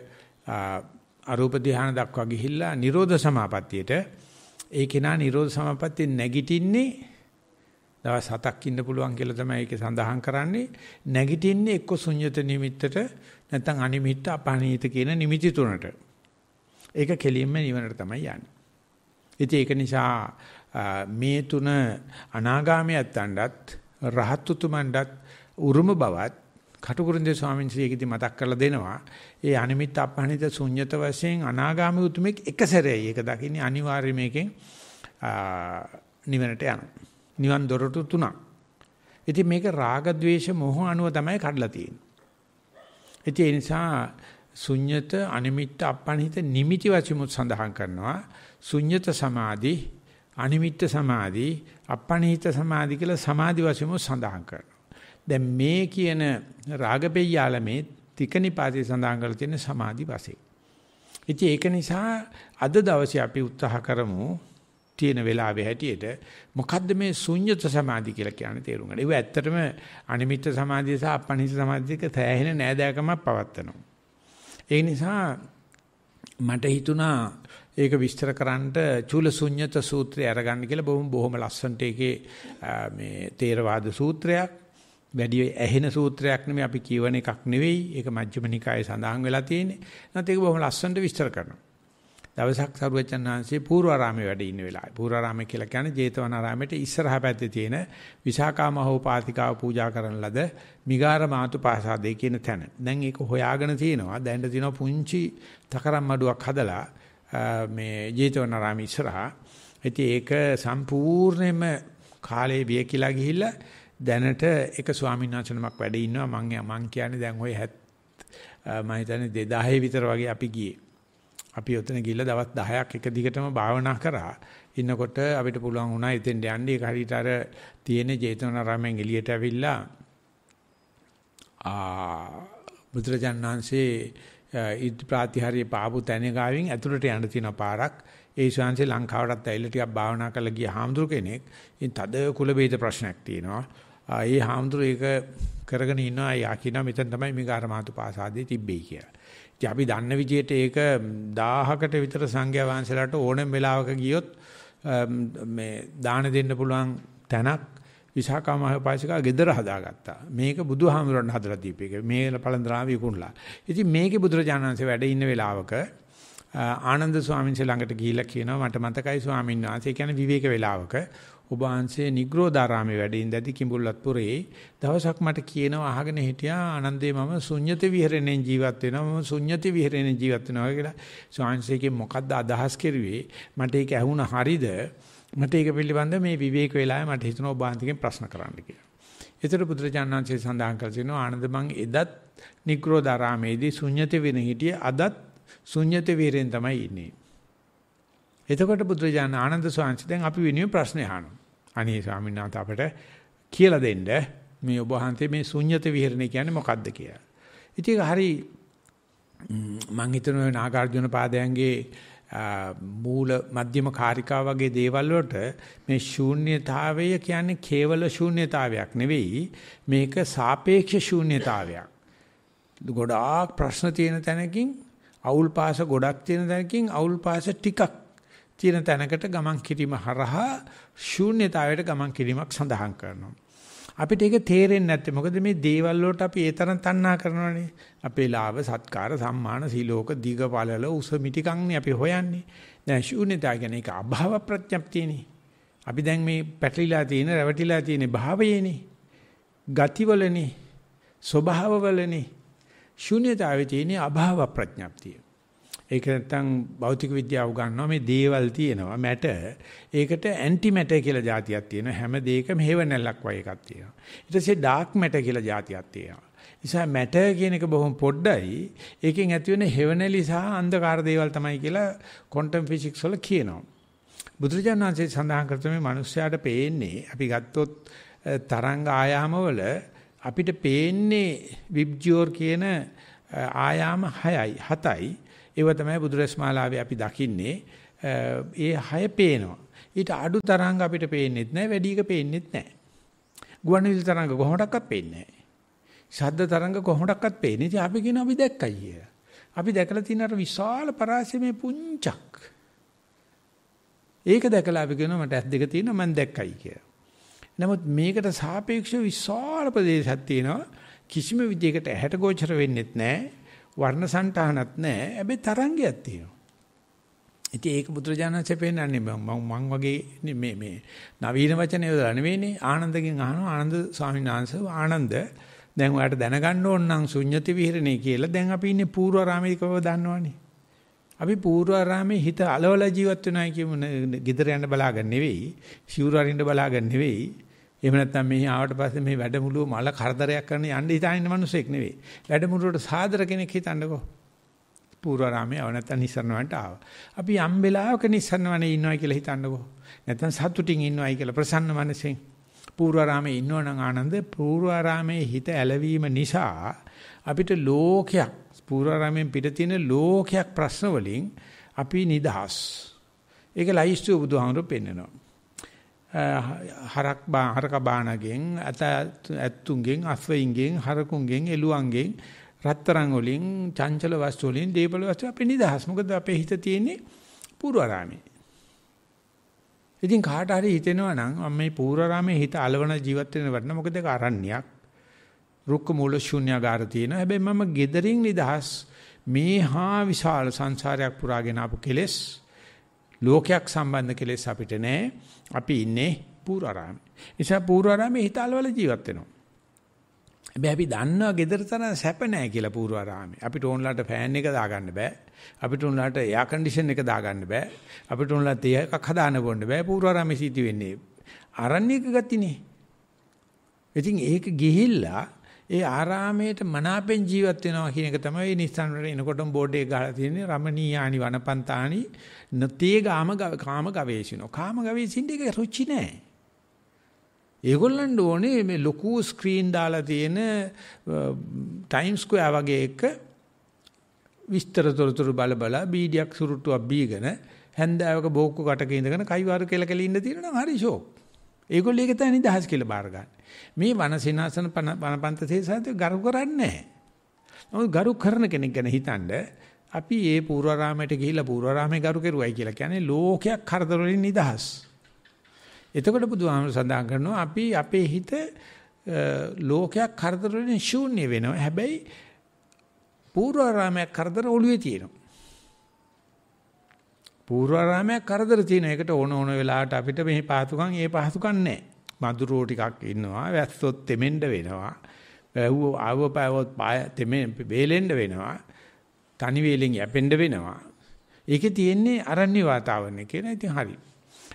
අරූප ධ්‍යාන දක්වා ගිහිල්ලා නිරෝධ සමාපත්තියට ඒ කෙනා නිරෝධ සමාපත්තිය නැගිටින්නේ දවස් 7ක් ඉන්න පුළුවන් කියලා තමයි ඒකේ සඳහන් කරන්නේ. නැගිටින්නේ එක්ක ශුන්්‍යත නිමිත්තට නැත්නම් අනිමිත්ත අපහනිත කියන නිමිති තුනට. ඒක කෙලින්ම නිවනට තමයි යන්නේ. ඉතින් ඒක නිසා මේ තුන අනාගාමීයත් අණ්ඩත් රහත්තුතුමණ්ඩත් උරුම බවත් කටුකුරුන්දේ ස්වාමීන් වහන්සේගෙදි මතක් කරලා දෙනවා. ඒ අනිමිත් අපහනිත ශුන්්‍යත වශයෙන් අනාගාමී උතුමෙක් එක සැරේයි. ඒක දකින්නේ අනිවාර්යයෙන් මේකෙන් නිවනට යනවා. නිවන් දොරටු තුනක්. ඉතින් මේක රාග ద్వේෂ මොහ අනුව තමයි කඩලා තියෙන්නේ. ඉතින් ඒ නිසා ශුඤ්‍යත අනිමිත්ත අපණිත නිමිති වචිමුත් සඳහන් කරනවා. ශුඤ්‍යත සමාධි අනිමිත්ත සමාධි අපණිත සමාධි කියලා සමාධි වශයෙන්ම සඳහන් කරනවා. දැන් මේ කියන රාගපෙය්‍යාලමේ තිකනිපාතේ සඳහන් කරලා තියෙන සමාධි වශයෙන්. ඉතින් ඒක නිසා අද දවසේ අපි උත්සාහ කරමු තියෙන වෙලාවේ හැටියට මොකද්ද මේ ශුන්්‍යත සමාධි කියලා කියන්නේ තේරුම් ගන්න. ඒක ඇත්තටම අනිමිත්ත සමාධිය සහ අපනිහිත සමාධියක තෑහෙන නෑදෑකමක් පවත්වනවා. ඒ නිසා මට හිතුණා ඒක විස්තර කරන්නට චූල ශුන්්‍යත සූත්‍රය අරගන්න කියලා බොහොම බොහොම ලස්සනට ඒකේ මේ තේරවාද සූත්‍රයක් වැඩි ඇහෙන සූත්‍රයක් නෙමෙයි අපි කියවන එකක් නෙවෙයි. ඒක මජ්ක්‍ධිම නිකායේ සඳහන් වෙලා තියෙන්නේ. නැත්නම් ඒක බොහොම ලස්සනට විස්තර කරනවා. දවසක් සරුවචන් වහන්සේ පූර්වාරාමේ වැඩ ඉන්න වෙලාවේ පූර්වාරාමේ කියලා කියන්නේ ජේතවනාරාමයට ඉස්සරහ පැත්තේ තියෙන විසාකාමහෝපාතිකාව පූජා කරන ලද මිගාර මාතු පාසාදේ කියන තැන. දැන් ඒක හොයාගෙන තිනවා දැන් තියෙනවා පුංචි තකරම් මඩුවක් හදලා මේ ජේතවනාරාමේ ඉස්සරහ. ඉතින් ඒක සම්පූර්ණයෙන්ම කාලේ විය කියලා ගිහිල්ලා දැනට එක ස්වාමීන් වහන්සේ නමක් වැඩ ඉන්නවා මම මං කියන්නේ දැන් ওই මම හිතන්නේ 2000 විතර වගේ අපි ගියේ. අපි ඔතන ගිහිල්ලා දවස් 10ක් එක දිගටම භාවනා කරා. ඉන්නකොට අපිට පුළුවන් වුණා එතෙන් යන්න. ඒක හරියට අර තියෙන ජේතවනාරාමෙන් එළියට ඇවිල්ලා ආ බුදුරජාණන්සේ ඉද් ප්‍රාතිහාර්ය පාපු තැන ගාවින් ඇතුළට යන්න තියෙන පාරක්. ඒ ශාන්සේ ලංකාවටත් ඇවිල්ලා ටිකක් භාවනා කරලා ගිය හාමුදුර කෙනෙක්. ඉතින් තද කුල බේද ප්‍රශ්නයක් තියෙනවා. ඒ හාමුදුර ඒක කරගෙන ඉන්නවා. යා කියනවා මෙතන තමයි මේ ගාරමාතු පාසාදේ තිබ්බේ කියලා. ඉතින් අපි දන්න විදිහට ඒක 1000කට විතර සංඝයා වහන්සේලාට ඕනම වෙලාවක ගියොත් මේ දාන දෙන්න පුළුවන් තැනක් විසාකා මහපාසිකා ගෙදර හදාගත්තා. මේක බුදුහාමුදුරන් හදලා දීපේක. මේ පළඳරා විකුණලා. ඉතින් මේකේ බුදුරජාණන්සේ වැඩ ඉන්න වෙලාවක ආනන්ද ස්වාමීන් ශ්‍රී ළඟට ගිහිල්ලා කියනවා මට මතකයි ස්වාමීන් වහන්සේ කියන්නේ විවේක වෙලාවක ඔබ වහන්සේ නිග්‍රෝධාරාමේ වැඩින් දැදි කිඹුල්වත්පුරේ දවසක් මට කියනවා අහගෙන හිටියා ආනන්දේ මම ශුන්්‍යති විහෙරණෙන් ජීවත් වෙනවා මම ශුන්්‍යති විහෙරණෙන් ජීවත් වෙනවා කියලා ස්වාංශයේ මොකද්ද අදහස් කෙරුවේ මට ඒක ඇහුණ හරිද මට ඒක පිළිබඳ මේ විවේක වෙලාවේ මට හිතෙනවා ඔබ වහන්සේගෙන් ප්‍රශ්න කරන්න කියලා. ඒතර පුත්‍රජානන්සේ සඳහන් කළ තිනවා ආනන්ද මං එදත් නිග්‍රෝධාරාමේදී ශුන්්‍යති වෙන හිටියේ අදත් ශුන්්‍යති විහෙරෙන් තමයි ඉන්නේ. එතකොට පුත්‍රජාන ආනන්ද ස්වාමීන් දැන් අපි වෙනුවෙන් ප්‍රශ්න අහනවා. අනේ ස්වාමීන් වහන්සේ අපට කියලා දෙන්න මේ ඔබ වහන්සේ මේ ශුන්්‍යත විහරණය කියන්නේ මොකද්ද කියලා. ඉතින් හරි මම හිතනවා නාගාර්ජුන පාදයන්ගේ මූල මධ්‍යම කාරිකා වගේ දේවල් වලට මේ ශූන්‍යතාවය කියන්නේ කේවල ශූන්‍යතාවයක් නෙවෙයි මේක සාපේක්ෂ ශූන්‍යතාවයක්. ගොඩාක් ප්‍රශ්න තියෙන තැනකින් අවුල් පාස ගොඩක් තියෙන තැනකින් අවුල් පාස ටිකක් තියෙන තැනකට ගමන් කිරීම හරහා ශූන්‍යතාවයට ගමන් කිරීමක් සඳහන් කරනවා. අපිට ඒක තේරෙන්නේ නැත්තේ මොකද මේ දේවල් වලට අපි ඒ තරම් තණ්හා කරනවනේ. අපේ ලාභ, සත්කාර, සම්මාන, සීලෝක, දීග පළල උස මිටිකන්නේ අපි හොයන්නේ. දැන් ශූන්‍යතාව කියන්නේ ඒක අභාව ප්‍රත්‍යක්තියනේ. අපි දැන් මේ පැටලිලා තියෙන, රැවටිලා තියෙන භාවයේනේ. ගතිවලනේ, ස්වභාවවලනේ. ශූන්‍යතාවේ තියෙන අභාව ප්‍රඥාප්තිය. ඒක නැත්තම් භෞතික විද්‍යාව උගන්වනවා මේ දේවල් තියෙනවා මැට ඒකට ඇන්ටි මැටර් කියලා જાතියක් තියෙනවා හැම දෙයකම හේවණල්ලක් වගේ එකක් තියෙනවා ඊට පස්සේ ඩාර්ක් මැටර් කියලා જાතියක් තියෙනවා නිසා මැටර් කියන එක බොහොම පොඩ්ඩයි ඒකෙන් ඇති වෙන හේවණලි සහ අන්ධකාර දේවල් තමයි කියලා ක්වොන්ටම් ෆිසික්ස් වල කියනවා බුදුරජාණන් වහන්සේ සඳහන් කරත මේ මිනිස්යාට පේන්නේ අපි ගත්තොත් තරංග ආයාමවල අපිට පේන්නේ විබ්ජෝර් කියන ආයාම 6යි 7යි ඒව තමයි බුදුරස්මාලාවේ අපි දකින්නේ. ඒ හය පේනවා. ඊට අඩු තරංග අපිට පේන්නෙත් නැහැ, වැඩි එක පේන්නෙත් නැහැ. ගුවන්විදුලි තරංග කොහොමඩක්වත් පේන්නේ නැහැ. ශබ්ද තරංග කොහොමඩක්වත් පේන්නේ. ඉතින් අපි කියන අපි දැක්කයි කියලා. අපි දැකලා තියෙන අර විශාල පරාසයේමේ පුංචක්. ඒක දැකලා අපි කියනවා මට ඇස් දෙක තියෙනවා මම දැක්කයි කියලා. නමුත් මේකට සාපේක්ෂව විශාල ප්‍රදේශයක් තියෙනවා. කිසිම විදියකට ඇහැට ගෝචර වෙන්නෙත් නැහැ. වර්ණ సంతානක් නැහැ. හැබැයි තරංගයක් තියෙනවා. ඉතින් ඒක බුදුරජාණන්සේ පෙන්නන්නේ මම මං වගේ මේ මේ නවීන වචන යොදලා නෙවෙයිනේ ආනන්දගෙන් අහනවා ආනන්ද ස්වාමීන් වහන්සේ ආනන්ද දැන් ඔයාලට දැනගන්න ඕන නම් ශුන්්‍යති විහරණේ කියලා දැන් අපි ඉන්නේ පූර්වාරාමයකව දන්නවනේ අපි පූර්වාරාමේ හිත అలවල ජීවත් වෙනයි කියමු ගෙදර යන්න බලාගන්න නෙවෙයි සිවුරු අරින්න බලාගන්න නෙවෙයි එහෙම නැත්නම් මෙහි ආවට පස්සේ මේ වැඩමුළුව මල කරදරයක් කරන්න යන්න හිතාන මිනිසෙක් නෙවෙයි. වැඩමුළුවට සාදර කෙනෙක් හිතන්නකෝ. පූර්වාරාමයේ ආව නැත්නම් නිසරණවන්ට ආවා. අපි යම් වෙලාවක නිසරණවනේ ඉන්නවා කියලා හිතන්නකෝ. නැත්නම් සතුටින් ඉන්නවායි කියලා ප්‍රසන්න මනසෙන් පූර්වාරාමයේ ඉන්නවනම් ආනන්ද පූර්වාරාමයේ හිත ඇලවීම නිසා අපිට ලෝකයක් පූර්වාරාමයෙන් පිට තියෙන ලෝකයක් ප්‍රශ්න වලින් අපි නිදහස්. ඒක ලයිස්තු බුදුහාමුදුරු පෙන්නනවා. හරක් බා හරක බානගෙන් ඇත ඇත්තුන්ගෙන් අස්වයින්ගෙන් හරකුන්ගෙන් එළුවන්ගෙන් රත්තරන් වලින් චංචල වස්තු වලින් දීපල වස්තු අපේ නිදහස් මොකද අපේ හිත තියෙන්නේ පූර්වාරාමේ ඉතින් කාට හරි හිතෙනවා නම් මම මේ පූර්වාරාමේ හිත అలවන ජීවත් වෙන වටන මොකද ඒක අරණ්‍යයක් රුක්ක මූල ශුන්‍යාගාර තියෙන හැබැයි මම gederin නිදහස් මේ හා විශාල සංසාරයක් පුරාගෙන ආපු කෙලෙස් ලෝකයක් සම්බන්ධ කෙලෙස් අපිට නැහැ. අපි ඉන්නේ පූර්වාරාමේ. නිසා පූර්වාරාමේ හිතාලවල ජීවත් වෙනවා. හැබැයි අපි දන්නවා gedara තරම් සැප නැහැ කියලා පූර්වාරාමේ. අපිට ඕන්ලාට ෆෑන් එක දාගන්න බෑ. අපිට ඕන්ලාට එයා කන්ඩිෂන් එක දාගන්න බෑ. අපිට ඕන්ලාට තේ එකක් හදාන්න බොන්න බෑ. පූර්වාරාමේ සිටි වෙන්නේ. අරණ්‍යක ගතිනේ. ඉතින් ඒක ගිහිල්ලා ඒ ආරාමයට මනාපෙන් ජීවත් වෙනවා කියන එක තමයි නිස්සන් වල එනකොටම බෝඩ් එක ගහලා තියෙන්නේ රමණීයානි වනපන්තානි නතේ ගාම කාම ගවේෂිනෝ කාම ගවේෂින්ද ඒක රුචි නෑ ඒගොල්ලන්ට ඕනේ මේ ලොකු ස්ක්‍රීන් දාලා තියෙන ටයිම් ස්ක්વેයාර් වගේ එක විස්තර තොරතුරු බල බල බීඩියක් සුරුට්ටුවක් බීගෙන හැන්දෑවක බෝක්කු කටක ඉඳගෙන කයිවාරු කෙල කෙල ඉන්න තියෙනවා හරි ෂෝක් ඒගොල්ලෝ ඒක තමයි නිදහස් කියලා බාර ගන්න. මේ වනසේනාසන වනපන්ත තේසාතේ ගරු කරන්නේ නැහැ. නමුත් ගරු කරන කෙනෙක් ගැන හිතනද අපි ඒ පූර්වාරාමයට ගිහිල්ලා පූර්වාරාමයේ ගරු කෙරුවයි කියලා කියන්නේ ලෝකයක් කරදර වලින් නිදහස්. එතකොට බුදුහාමර සඳහන් කරනවා අපි අපේ හිත ලෝකයක් කරදර වලින් ශූන්‍ය වෙනවා. හැබැයි පූර්වාරාමයක් කරදර ඔළුවේ තියෙනවා. පූර්වාරාමයක් කරදර තියෙන එකට ඕන ඕන වෙලාවට අපිට මේ පහසුකම් ඒ පහසුකම් නැහැ. මදුරෝ ටිකක් ඉන්නවා, වැස්සොත් තෙමෙන්න වෙනවා. වැහුව ආව පාවොත් පාය තෙමෙන් වේලෙන්න වෙනවා. තනි වේලෙන් යැපෙන්න වෙනවා. ඒකේ තියෙන්නේ අරණ්‍ය වාතාවරණය කියලා. ඉතින් හරි.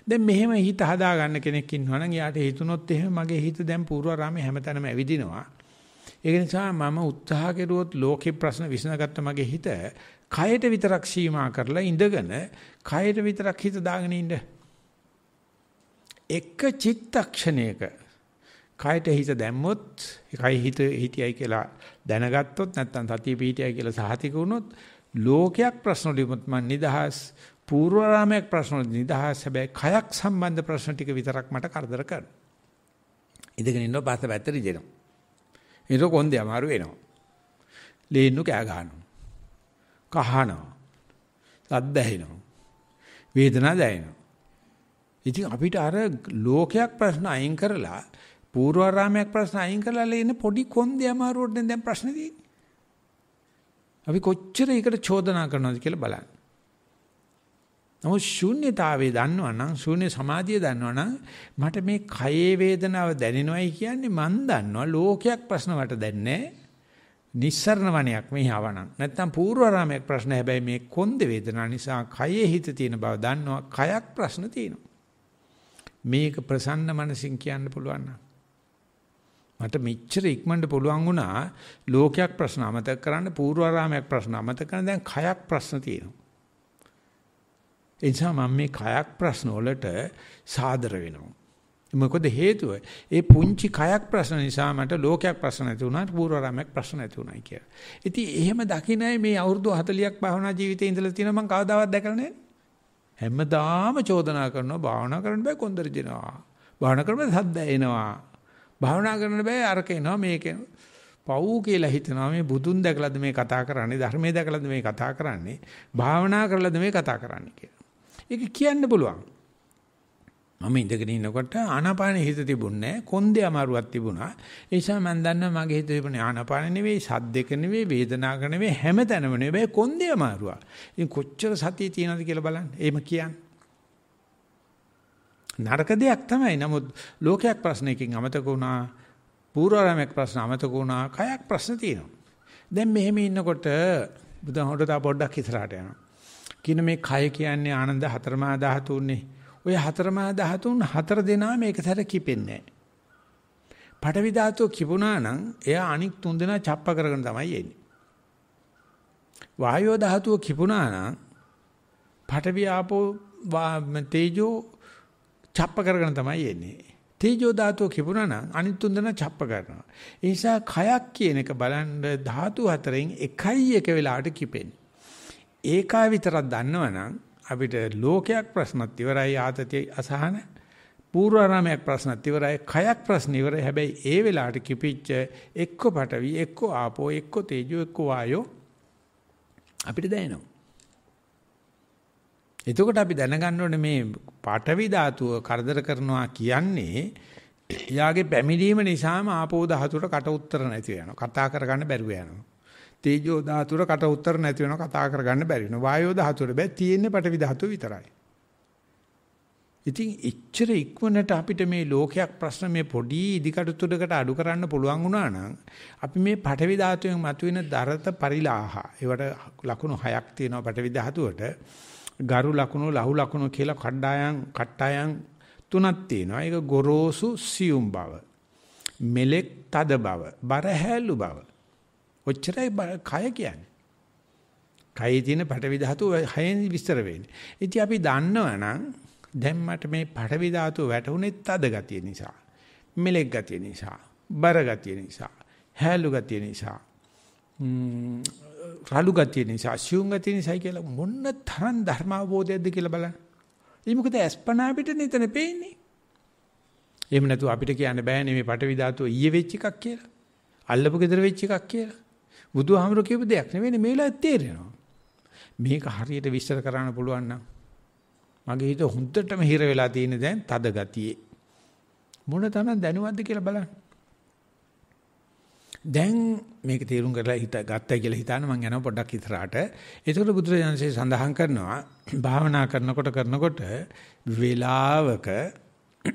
දැන් මෙහෙම හිත හදා ගන්න කෙනෙක් ඉන්නවනම් යාට හිතුනොත් එහෙම මගේ හිත දැන් පූර්වාරාමයේ හැමතැනම ඇවිදිනවා. ඒක නිසා මම උත්සාහ කෙරුවොත් ලෝකේ ප්‍රශ්න විසඳගත්ත මගේ හිත කයට විතරක් සීමා කරලා ඉඳගෙන කයට විතරක් හිත දාගෙන ඉන්න. එක චිත්තක්ෂණයක කයට හිත දැම්මොත් එකයි හිත හිතයි කියලා දැනගත්තොත් නැත්නම් සතිය පිහිටයි කියලා සහතික වුණොත් ලෝකයක් ප්‍රශ්න ලිමුත් මන් නිදහස් පූර්වරාමයක් ප්‍රශ්න නිදහස් හැබැයි කයක් සම්බන්ධ ප්‍රශ්න ටික විතරක් මට කරදර කරන. ඉඳගෙන ඉන්නවා පාත පැත්තට ඉදෙනවා. ඒක කොන්දේ අමාරු වෙනවා. ලේන්නු කෑ ගහනවා. කහනවා. සද්ද ඇහෙනවා. වේදනා දැනෙනවා. ඉතින් අපිට අර ලෝකයක් ප්‍රශ්න අයින් කරලා පූර්වාරාමයක් ප්‍රශ්න අයින් කරලා ඉන්න පොඩි කොන්දේ අමාරුවට දැන් ප්‍රශ්න තියෙන්නේ. අපි කොච්චර ඒකට චෝදනා කරනවද කියලා බලන්න. නමුත් ශූන්‍යතාවේ දන්නවනම් ශූන්‍ය සමාධිය දන්නවනම් මට මේ කයේ වේදනාව දැනෙනවයි කියන්නේ මන් දන්නවා ලෝකයක් ප්‍රශ්න වලට දැන්නේ නැහැ. නිස්සරණ වණයක් මේ යවනම්. නැත්තම් පූර්වාරාමයක් ප්‍රශ්න හැබැයි මේ කොන්ද වේදනා නිසා කයේ හිත තියෙන බව දන්නවා. කයක් ප්‍රශ්න තියෙනවා. මේක ප්‍රසන්න මනසින් කියන්න පුළුවන් මට මෙච්චර ඉක්මනට පුළුවන් වුණා ලෝකයක් ප්‍රශ්න අමතක කරන්න පූර්වාරාමයක් ප්‍රශ්න අමතක කරන්න දැන් කයක් ප්‍රශ්න තියෙනවා. එනිසා මම මේ කයක් ප්‍රශ්න වලට සාදර වෙනවා. මොකද හේතුව ඒ පුංචි කයක් ප්‍රශ්න නිසා මට ලෝකයක් ප්‍රශ්න නැති වුණා පූර්වරාමයක් ප්‍රශ්න නැති වුණා කියලා. ඉතින් එහෙම දකින්නේ මේ අවුරුදු 40ක් භාවනා ජීවිතේ ඉඳලා තියෙනවා මම කවදාවත් දැකලා නැහැ. හැමදාම චෝදනා කරනවා භාවනා කරන්න බෑ කොන්දර දෙනවා. භාවනා කරන්න සද්ද එනවා. භාවනා කරන්න බෑ අරක එනවා මේක පව් කියලා හිතනවා මේ බුදුන් දැකලාද මේ කතා කරන්නේ ධර්මයේ දැකලාද මේ කතා කරන්නේ භාවනා කරලාද මේ කතා කරන්නේ කියලා. ඒක කියන්න පුළුවන්. මම ඉඳගෙන ඉනකොට ආනාපාන හිත තිබුණේ කොන්දේ අමාරුවක් තිබුණා. ඒ නිසා මම දන්නවා මගේ හිත තිබුණේ ආනාපාන නෙවෙයි, සද්දක නෙවෙයි, වේදනාවක් නෙවෙයි, හැමතැනම නෙවෙයි කොන්දේ අමාරුවා. ඉතින් කොච්චර සතිය තියෙනවද කියලා බලන්න. එහෙම කියන්නේ. නරක දෙයක් තමයි. නමුත් ලෝකයක් ප්‍රශ්නයකින් අමතක වුණා, පූර්වරාමයක් ප්‍රශ්න අමතක වුණා, කයක් ප්‍රශ්න තියෙනවා. දැන් මෙහෙම ඉන්නකොට බුදුහමට තව පොඩ්ඩක් ඉස්සරහට යනවා. කියන මේ කය කියන්නේ ආනන්ද හතරමහා ධාතුන්නේ. ඔය හතරමා ධාතුන් හතර දෙනාම එකසැර කිපෙන්නේ නැහැ. පඨවි ධාතුව කිපුණා නම් එයා අනික් තුන් දෙනා ڇප්ප කරගෙන තමයි එන්නේ. වායෝ ධාතුව කිපුණා නම් පඨවි ආපෝ තේජෝ ڇප්ප කරගෙන තමයි එන්නේ. තේජෝ ධාතුව කිපුණා නම් අනිත් තුන් දෙනා ڇප්ප කරනවා. ඒ නිසා කයක් කියන එක බලන්න ධාතු හතරෙන් එකයි එක වෙලාවට කිපෙන්නේ. ඒකා විතරක් දන්නවනම් අපිට ලෝකයක් ප්‍රශ්නත් ඉවරයි ආතතිය අසහන පූර්වාරාමයක් ප්‍රශ්නත් ඉවරයි කයක් ප්‍රශ්න ඉවරයි හැබැයි ඒ වෙලාවට කිපිච්ච එක්ක පටවි එක්ක ආපෝ එක්ක තේජෝ එක්ක වායෝ අපිට දැනෙනවා එතකොට අපි දැනගන්න ඕනේ මේ පටවි ධාතුව කරදර කරනවා කියන්නේ එයාගේ පැමිණීම නිසාම ආපෝ ධාතුවට කට උතර නැති වෙනවා කතා කරගන්න බැරුව යනවා තේජෝ ධාතුර කට උතර නැති වෙනවා කතා කරගන්න බැරි වෙනවා. වායෝ ධාතුර බෑ තියෙන්නේ පටවි ධාතුව විතරයි. ඉතින් එච්චර ඉක්මනට අපිට මේ ලෝකයක් ප්‍රශ්න මේ පොඩි ඉදිකට තුඩකට අඩු කරන්න පුළුවන් වුණා නම් අපි මේ පටවි ධාතුවෙන් මතුවෙන දරත පරිලාහ ඒවට ලකුණු හයක් තියෙනවා පටවි ධාතුවට ගරු ලකුණු ලහු ලකුණු කියලා කණ්ඩායම් කට්ටයන් තුනක් තියෙනවා ඒක ගොරෝසු සියුම් බව මෙලෙක් තද බව බරහැලු බව ඔච්චරයි කය කියන්නේ. කයේ තියෙන පටවි ධාතු හයෙන් විස්තර වෙන්නේ. ඉතින් අපි දන්නවනම් දැන් මට මේ පටවි ධාතු වැටුනේත් අද ගතිය නිසා. මෙලෙක් ගතිය නිසා, බර ගතිය නිසා, හැලු ගතිය නිසා, රළු ගතිය නිසා, සියුම් ගතිය නිසා කියලා මොන්න තරම් ධර්ම අවබෝධයක්ද කියලා බලන්න. ඉතින් මොකද අස්පනා පිට නිතන පේන්නේ. එහෙම නැතුව අපිට කියන්න බෑනේ මේ පටවි ධාතු ඊයේ වෙච්ච එකක් කියලා. අල්ලපු gedara වෙච්ච එකක් කියලා. බුදුහාමර කියපු දෙයක් නෙවෙයි මේ වෙලාවේ තේරෙනවා. මේක හරියට විස්තර කරන්න පුළුවන් නම් මගේ හිත හොඳටම හිර වෙලා තියෙන දැන් තද ගතියේ. මොන තරම් දැනුවත්ද කියලා බලන්න. දැන් මේක තේරුම් කරලා හිත ගත්තා කියලා හිතාන මම යනවා පොඩ්ඩක් ඉස්සරහට. ඒකට බුදුරජාණන්සේ සඳහන් කරනවා භාවනා කරනකොට කරනකොට වේලාවක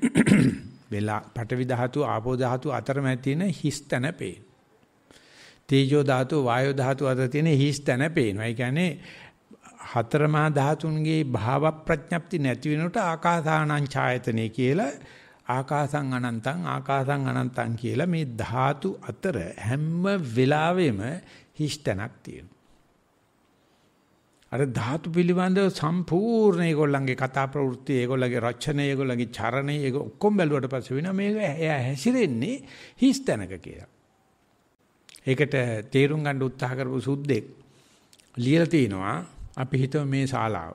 වෙලා පටවි ධාතු ආපෝ ධාතු අතරමැද තියෙන හිස්තන පේන. තේජෝ ධාතුව වායෝ ධාතුව අතර තියෙන හිස් තැන පේනවා. ඒ කියන්නේ හතර මහා ධාතුන්ගේ භාව ප්‍රඥප්ති නැති වෙනකොට ආකාසානං ඡායතනෙ කියලා ආකාසං අනන්තං ආකාසං අනන්තං කියලා මේ ධාතු අතර හැම වෙලාවෙම හිස් තැනක් තියෙනවා. අර ධාතු පිළිබඳව සම්පූර්ණ ඒගොල්ලන්ගේ කතා ප්‍රවෘත්ති ඒගොල්ලගේ රචනය ඒගොල්ලන්ගේ චරණය ඒක ඔක්කොම බැලුවට පස්සේ වෙන මේක එයා හැසිරෙන්නේ හිස් තැනක කියලා. ඒකට තේරුම් ගන්න උත්සාහ කරපු සුද්දෙක් ලියලා තිනවා අපි හිතමු මේ ශාලාව.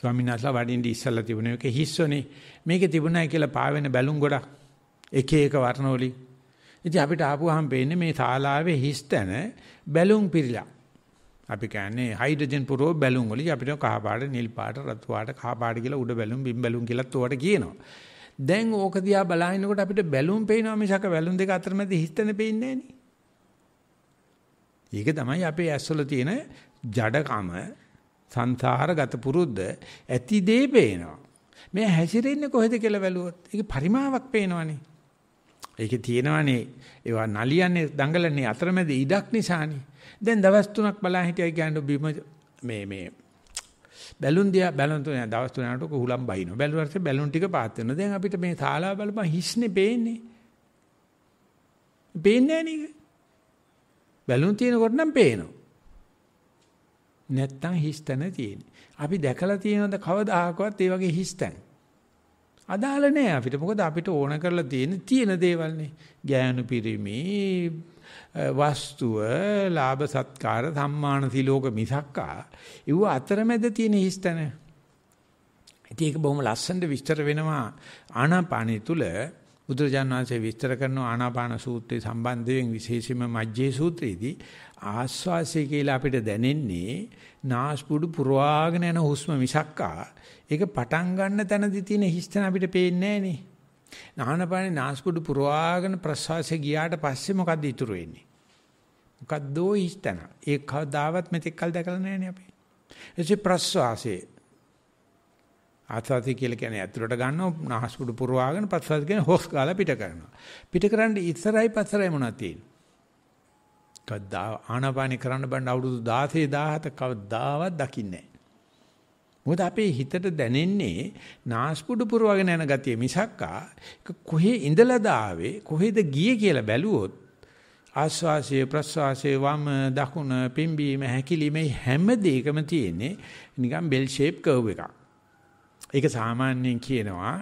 ස්වාමීන් වහන්සේලා වඩින්න ඉස්සලා තිබුණේ ඒක හිස්සනේ. මේකේ තිබුණයි කියලා පාවෙන බැලුම් ගොඩක් එක එක වර්ණවලින්. ඉතින් අපිට ආපුවාම පේන්නේ මේ ශාලාවේ හිස්තන බැලුම් පිරিলা. අපි කියන්නේ හයිඩ්‍රජන් පුරෝ බැලුම් වලින් අපිට කහ පාට, නිල් පාට, රතු පාට, කහ පාට කියලා උඩ බැලුම්, බිම් බැලුම් කියලාත් උවට කියනවා. දැන් ඕක දිහා බලහිනකොට අපිට බැලුම් පේනවා මිසක බැලුම් දෙක අතර මැද හිස්තන පේන්නේ ඒක තමයි අපේ ඇස්වල තියෙන ජඩකම සංසාරගත පුරුද්ද ඇති දේ පේනවා. මේ හැසිරෙන්නේ කොහෙද කියලා බැලුවොත් ඒක පරිමාවක් පේනවනේ. ඒකේ තියෙනවනේ ඒවා නලියන්නේ දඟලන්නේ අතරමැද ඉඩක් නිසානේ. දැන් දවස් තුනක් බලා හිටියයි කියන්නේ බිම මේ මේ බැලුන් දිහා බැලුන් තුන දවස් තුනකට කුහුලම් බහිනවා. බැලුවාට බැලුන් ටික පාත් වෙනවා. දැන් අපිට මේ ශාලාව බලපන් හිස්නේ පේන්නේ. පේන්නේ නෑනේ. බැලුන් තියෙනකොට නම් පේනවා. නැත්තම් හිස්තන තියෙන්නේ. අපි දැකලා තියෙනවද කවදාහකවත් ඒ වගේ හිස්තන? අදාළ නෑ අපිට. මොකද අපිට ඕන කරලා තියෙන තියෙන දේවල්නේ. ගෑනු පිරිමි වස්තුව, ලාභ සත්කාර, සම්මාන තිලෝක මිසක්කා ඒව අතරමැද තියෙන හිස්තන. ඉතින් ඒක බොහොම ලස්සනට විස්තර වෙනවා ආනාපානිය තුල බුදුරජාණන් වහන්සේ විස්තර කරන ආනාපාන සූත්‍රය සම්බන්ධයෙන් විශේෂයෙන්ම මජ්ජේ සූත්‍රයේදී ආස්වාසය කියලා අපිට දැනෙන්නේ නාස්පුඩු පුරවාගෙන යන හුස්ම මිසක්කා ඒක පටන් ගන්න තැනදී තියෙන හිස්තන අපිට පේන්නේ නැහනේ. ආනපානේ නාස්පුඩු පුරවාගෙන ප්‍රශ්වාසය ගියාට පස්සේ මොකද්ද ඉතුරු වෙන්නේ? මොකද්දෝ හිස්තන. ඒක කවදාවත් මෙතෙක් කල් දැකලා නැහැනේ අපි. එසේ ප්‍රශ්වාසය ආසාති කියලා කියන්නේ ඇතුළට ගන්නව නාස්පුඩු පුරවාගෙන ප්‍රශ්වාස කියන්නේ හොස් ගාලා පිට කරනවා. පිට කරන්නේ ඉස්සරයි පස්සරයි මොනවද තියෙන්නේ? කවදා ආනපානේ කරන්න බෑ අවුරුදු 16 17 කවදාවත් දකින්නේ නැහැ. මොකද අපේ හිතට දැනෙන්නේ නාස්පුඩු පුරවගෙන යන ගතිය මිසක්කා කොහේ ඉඳලාද ආවේ කොහෙද ගියේ කියලා බැලුවොත් ආස්වාසයේ ප්‍රස්වාසයේ වම දකුණ පිම්බීම හැකිලිමේ හැම දෙයකම තියෙන්නේ නිකන් බෙල් ෂේප් කර්ව් එකක්. ඒක සාමාන්‍යයෙන් කියනවා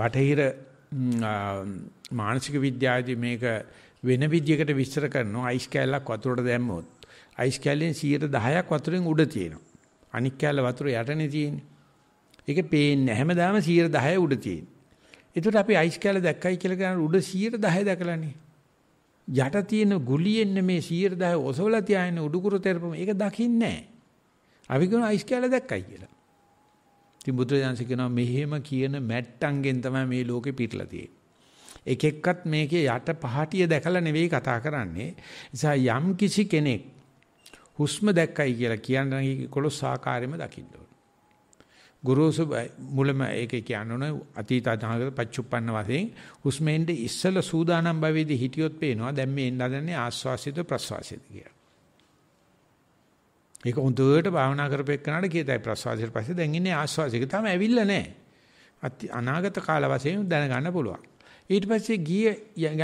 බටහිර මානසික විද්‍යාවේදී මේක වෙන විදියකට විස්තර කරනවා අයිස් කැලක් වතුරට දැම්මොත් අයිස් කැලෙන් 110ක් වතුරෙන් උඩ තියෙනවා. අනික් කැල වතුර යටනේ තියෙන්නේ. ඒක පේන්නේ හැමදාම 110 උඩ තියෙන්නේ. ඒකට අපි අයිස් කැල දැක්කයි කියලා කියන උඩ 110 දැකලානේ. යට තියෙන ගුලියෙන් මේ 110 ඔසවලා තියාගෙන උඩුකුරු තෙරපම ඒක දකින්නේ නැහැ. අපි කියන අයිස් කැල දැක්කයි කියලා. ඉතින් බුදුරජාණන්සේ කියනවා මෙහෙම කියන මැට්ටන්ගෙන් තමයි මේ ලෝකෙ පිටලා තියෙන්නේ. එක එක්කත් මේකේ යට පහටිය දැකලා නෙවෙයි කතා කරන්නේ. නිසා යම් කිසි කෙනෙක් හුස්ම දැක්කයි කියලා කියන කොළොස් ආකාරයෙන්ම දකින්න ඕන. ගුරුසු මුලම ඒක කියනවනේ අතීත අනාගත පච්චුප්පන්න වශයෙන් හුස්මෙන්ද ඉස්සල සූදානම් භවයේදී හිටියොත් පේනවා දැන් මේ එන්න හදන්නේ ආස්වාසිත ප්‍රස්වාසිත කියලා. ඒක උන්දුවට භාවනා කරපෙන්නාට කියතයි ප්‍රස්වාසිත පස්සේ දැන් ඉන්නේ ආස්වාසික තමයි ඇවිල්ලා නැහැ. අනාගත කාල වශයෙන් දැනගන්න පුළුවන්. ඊට පස්සේ ගිය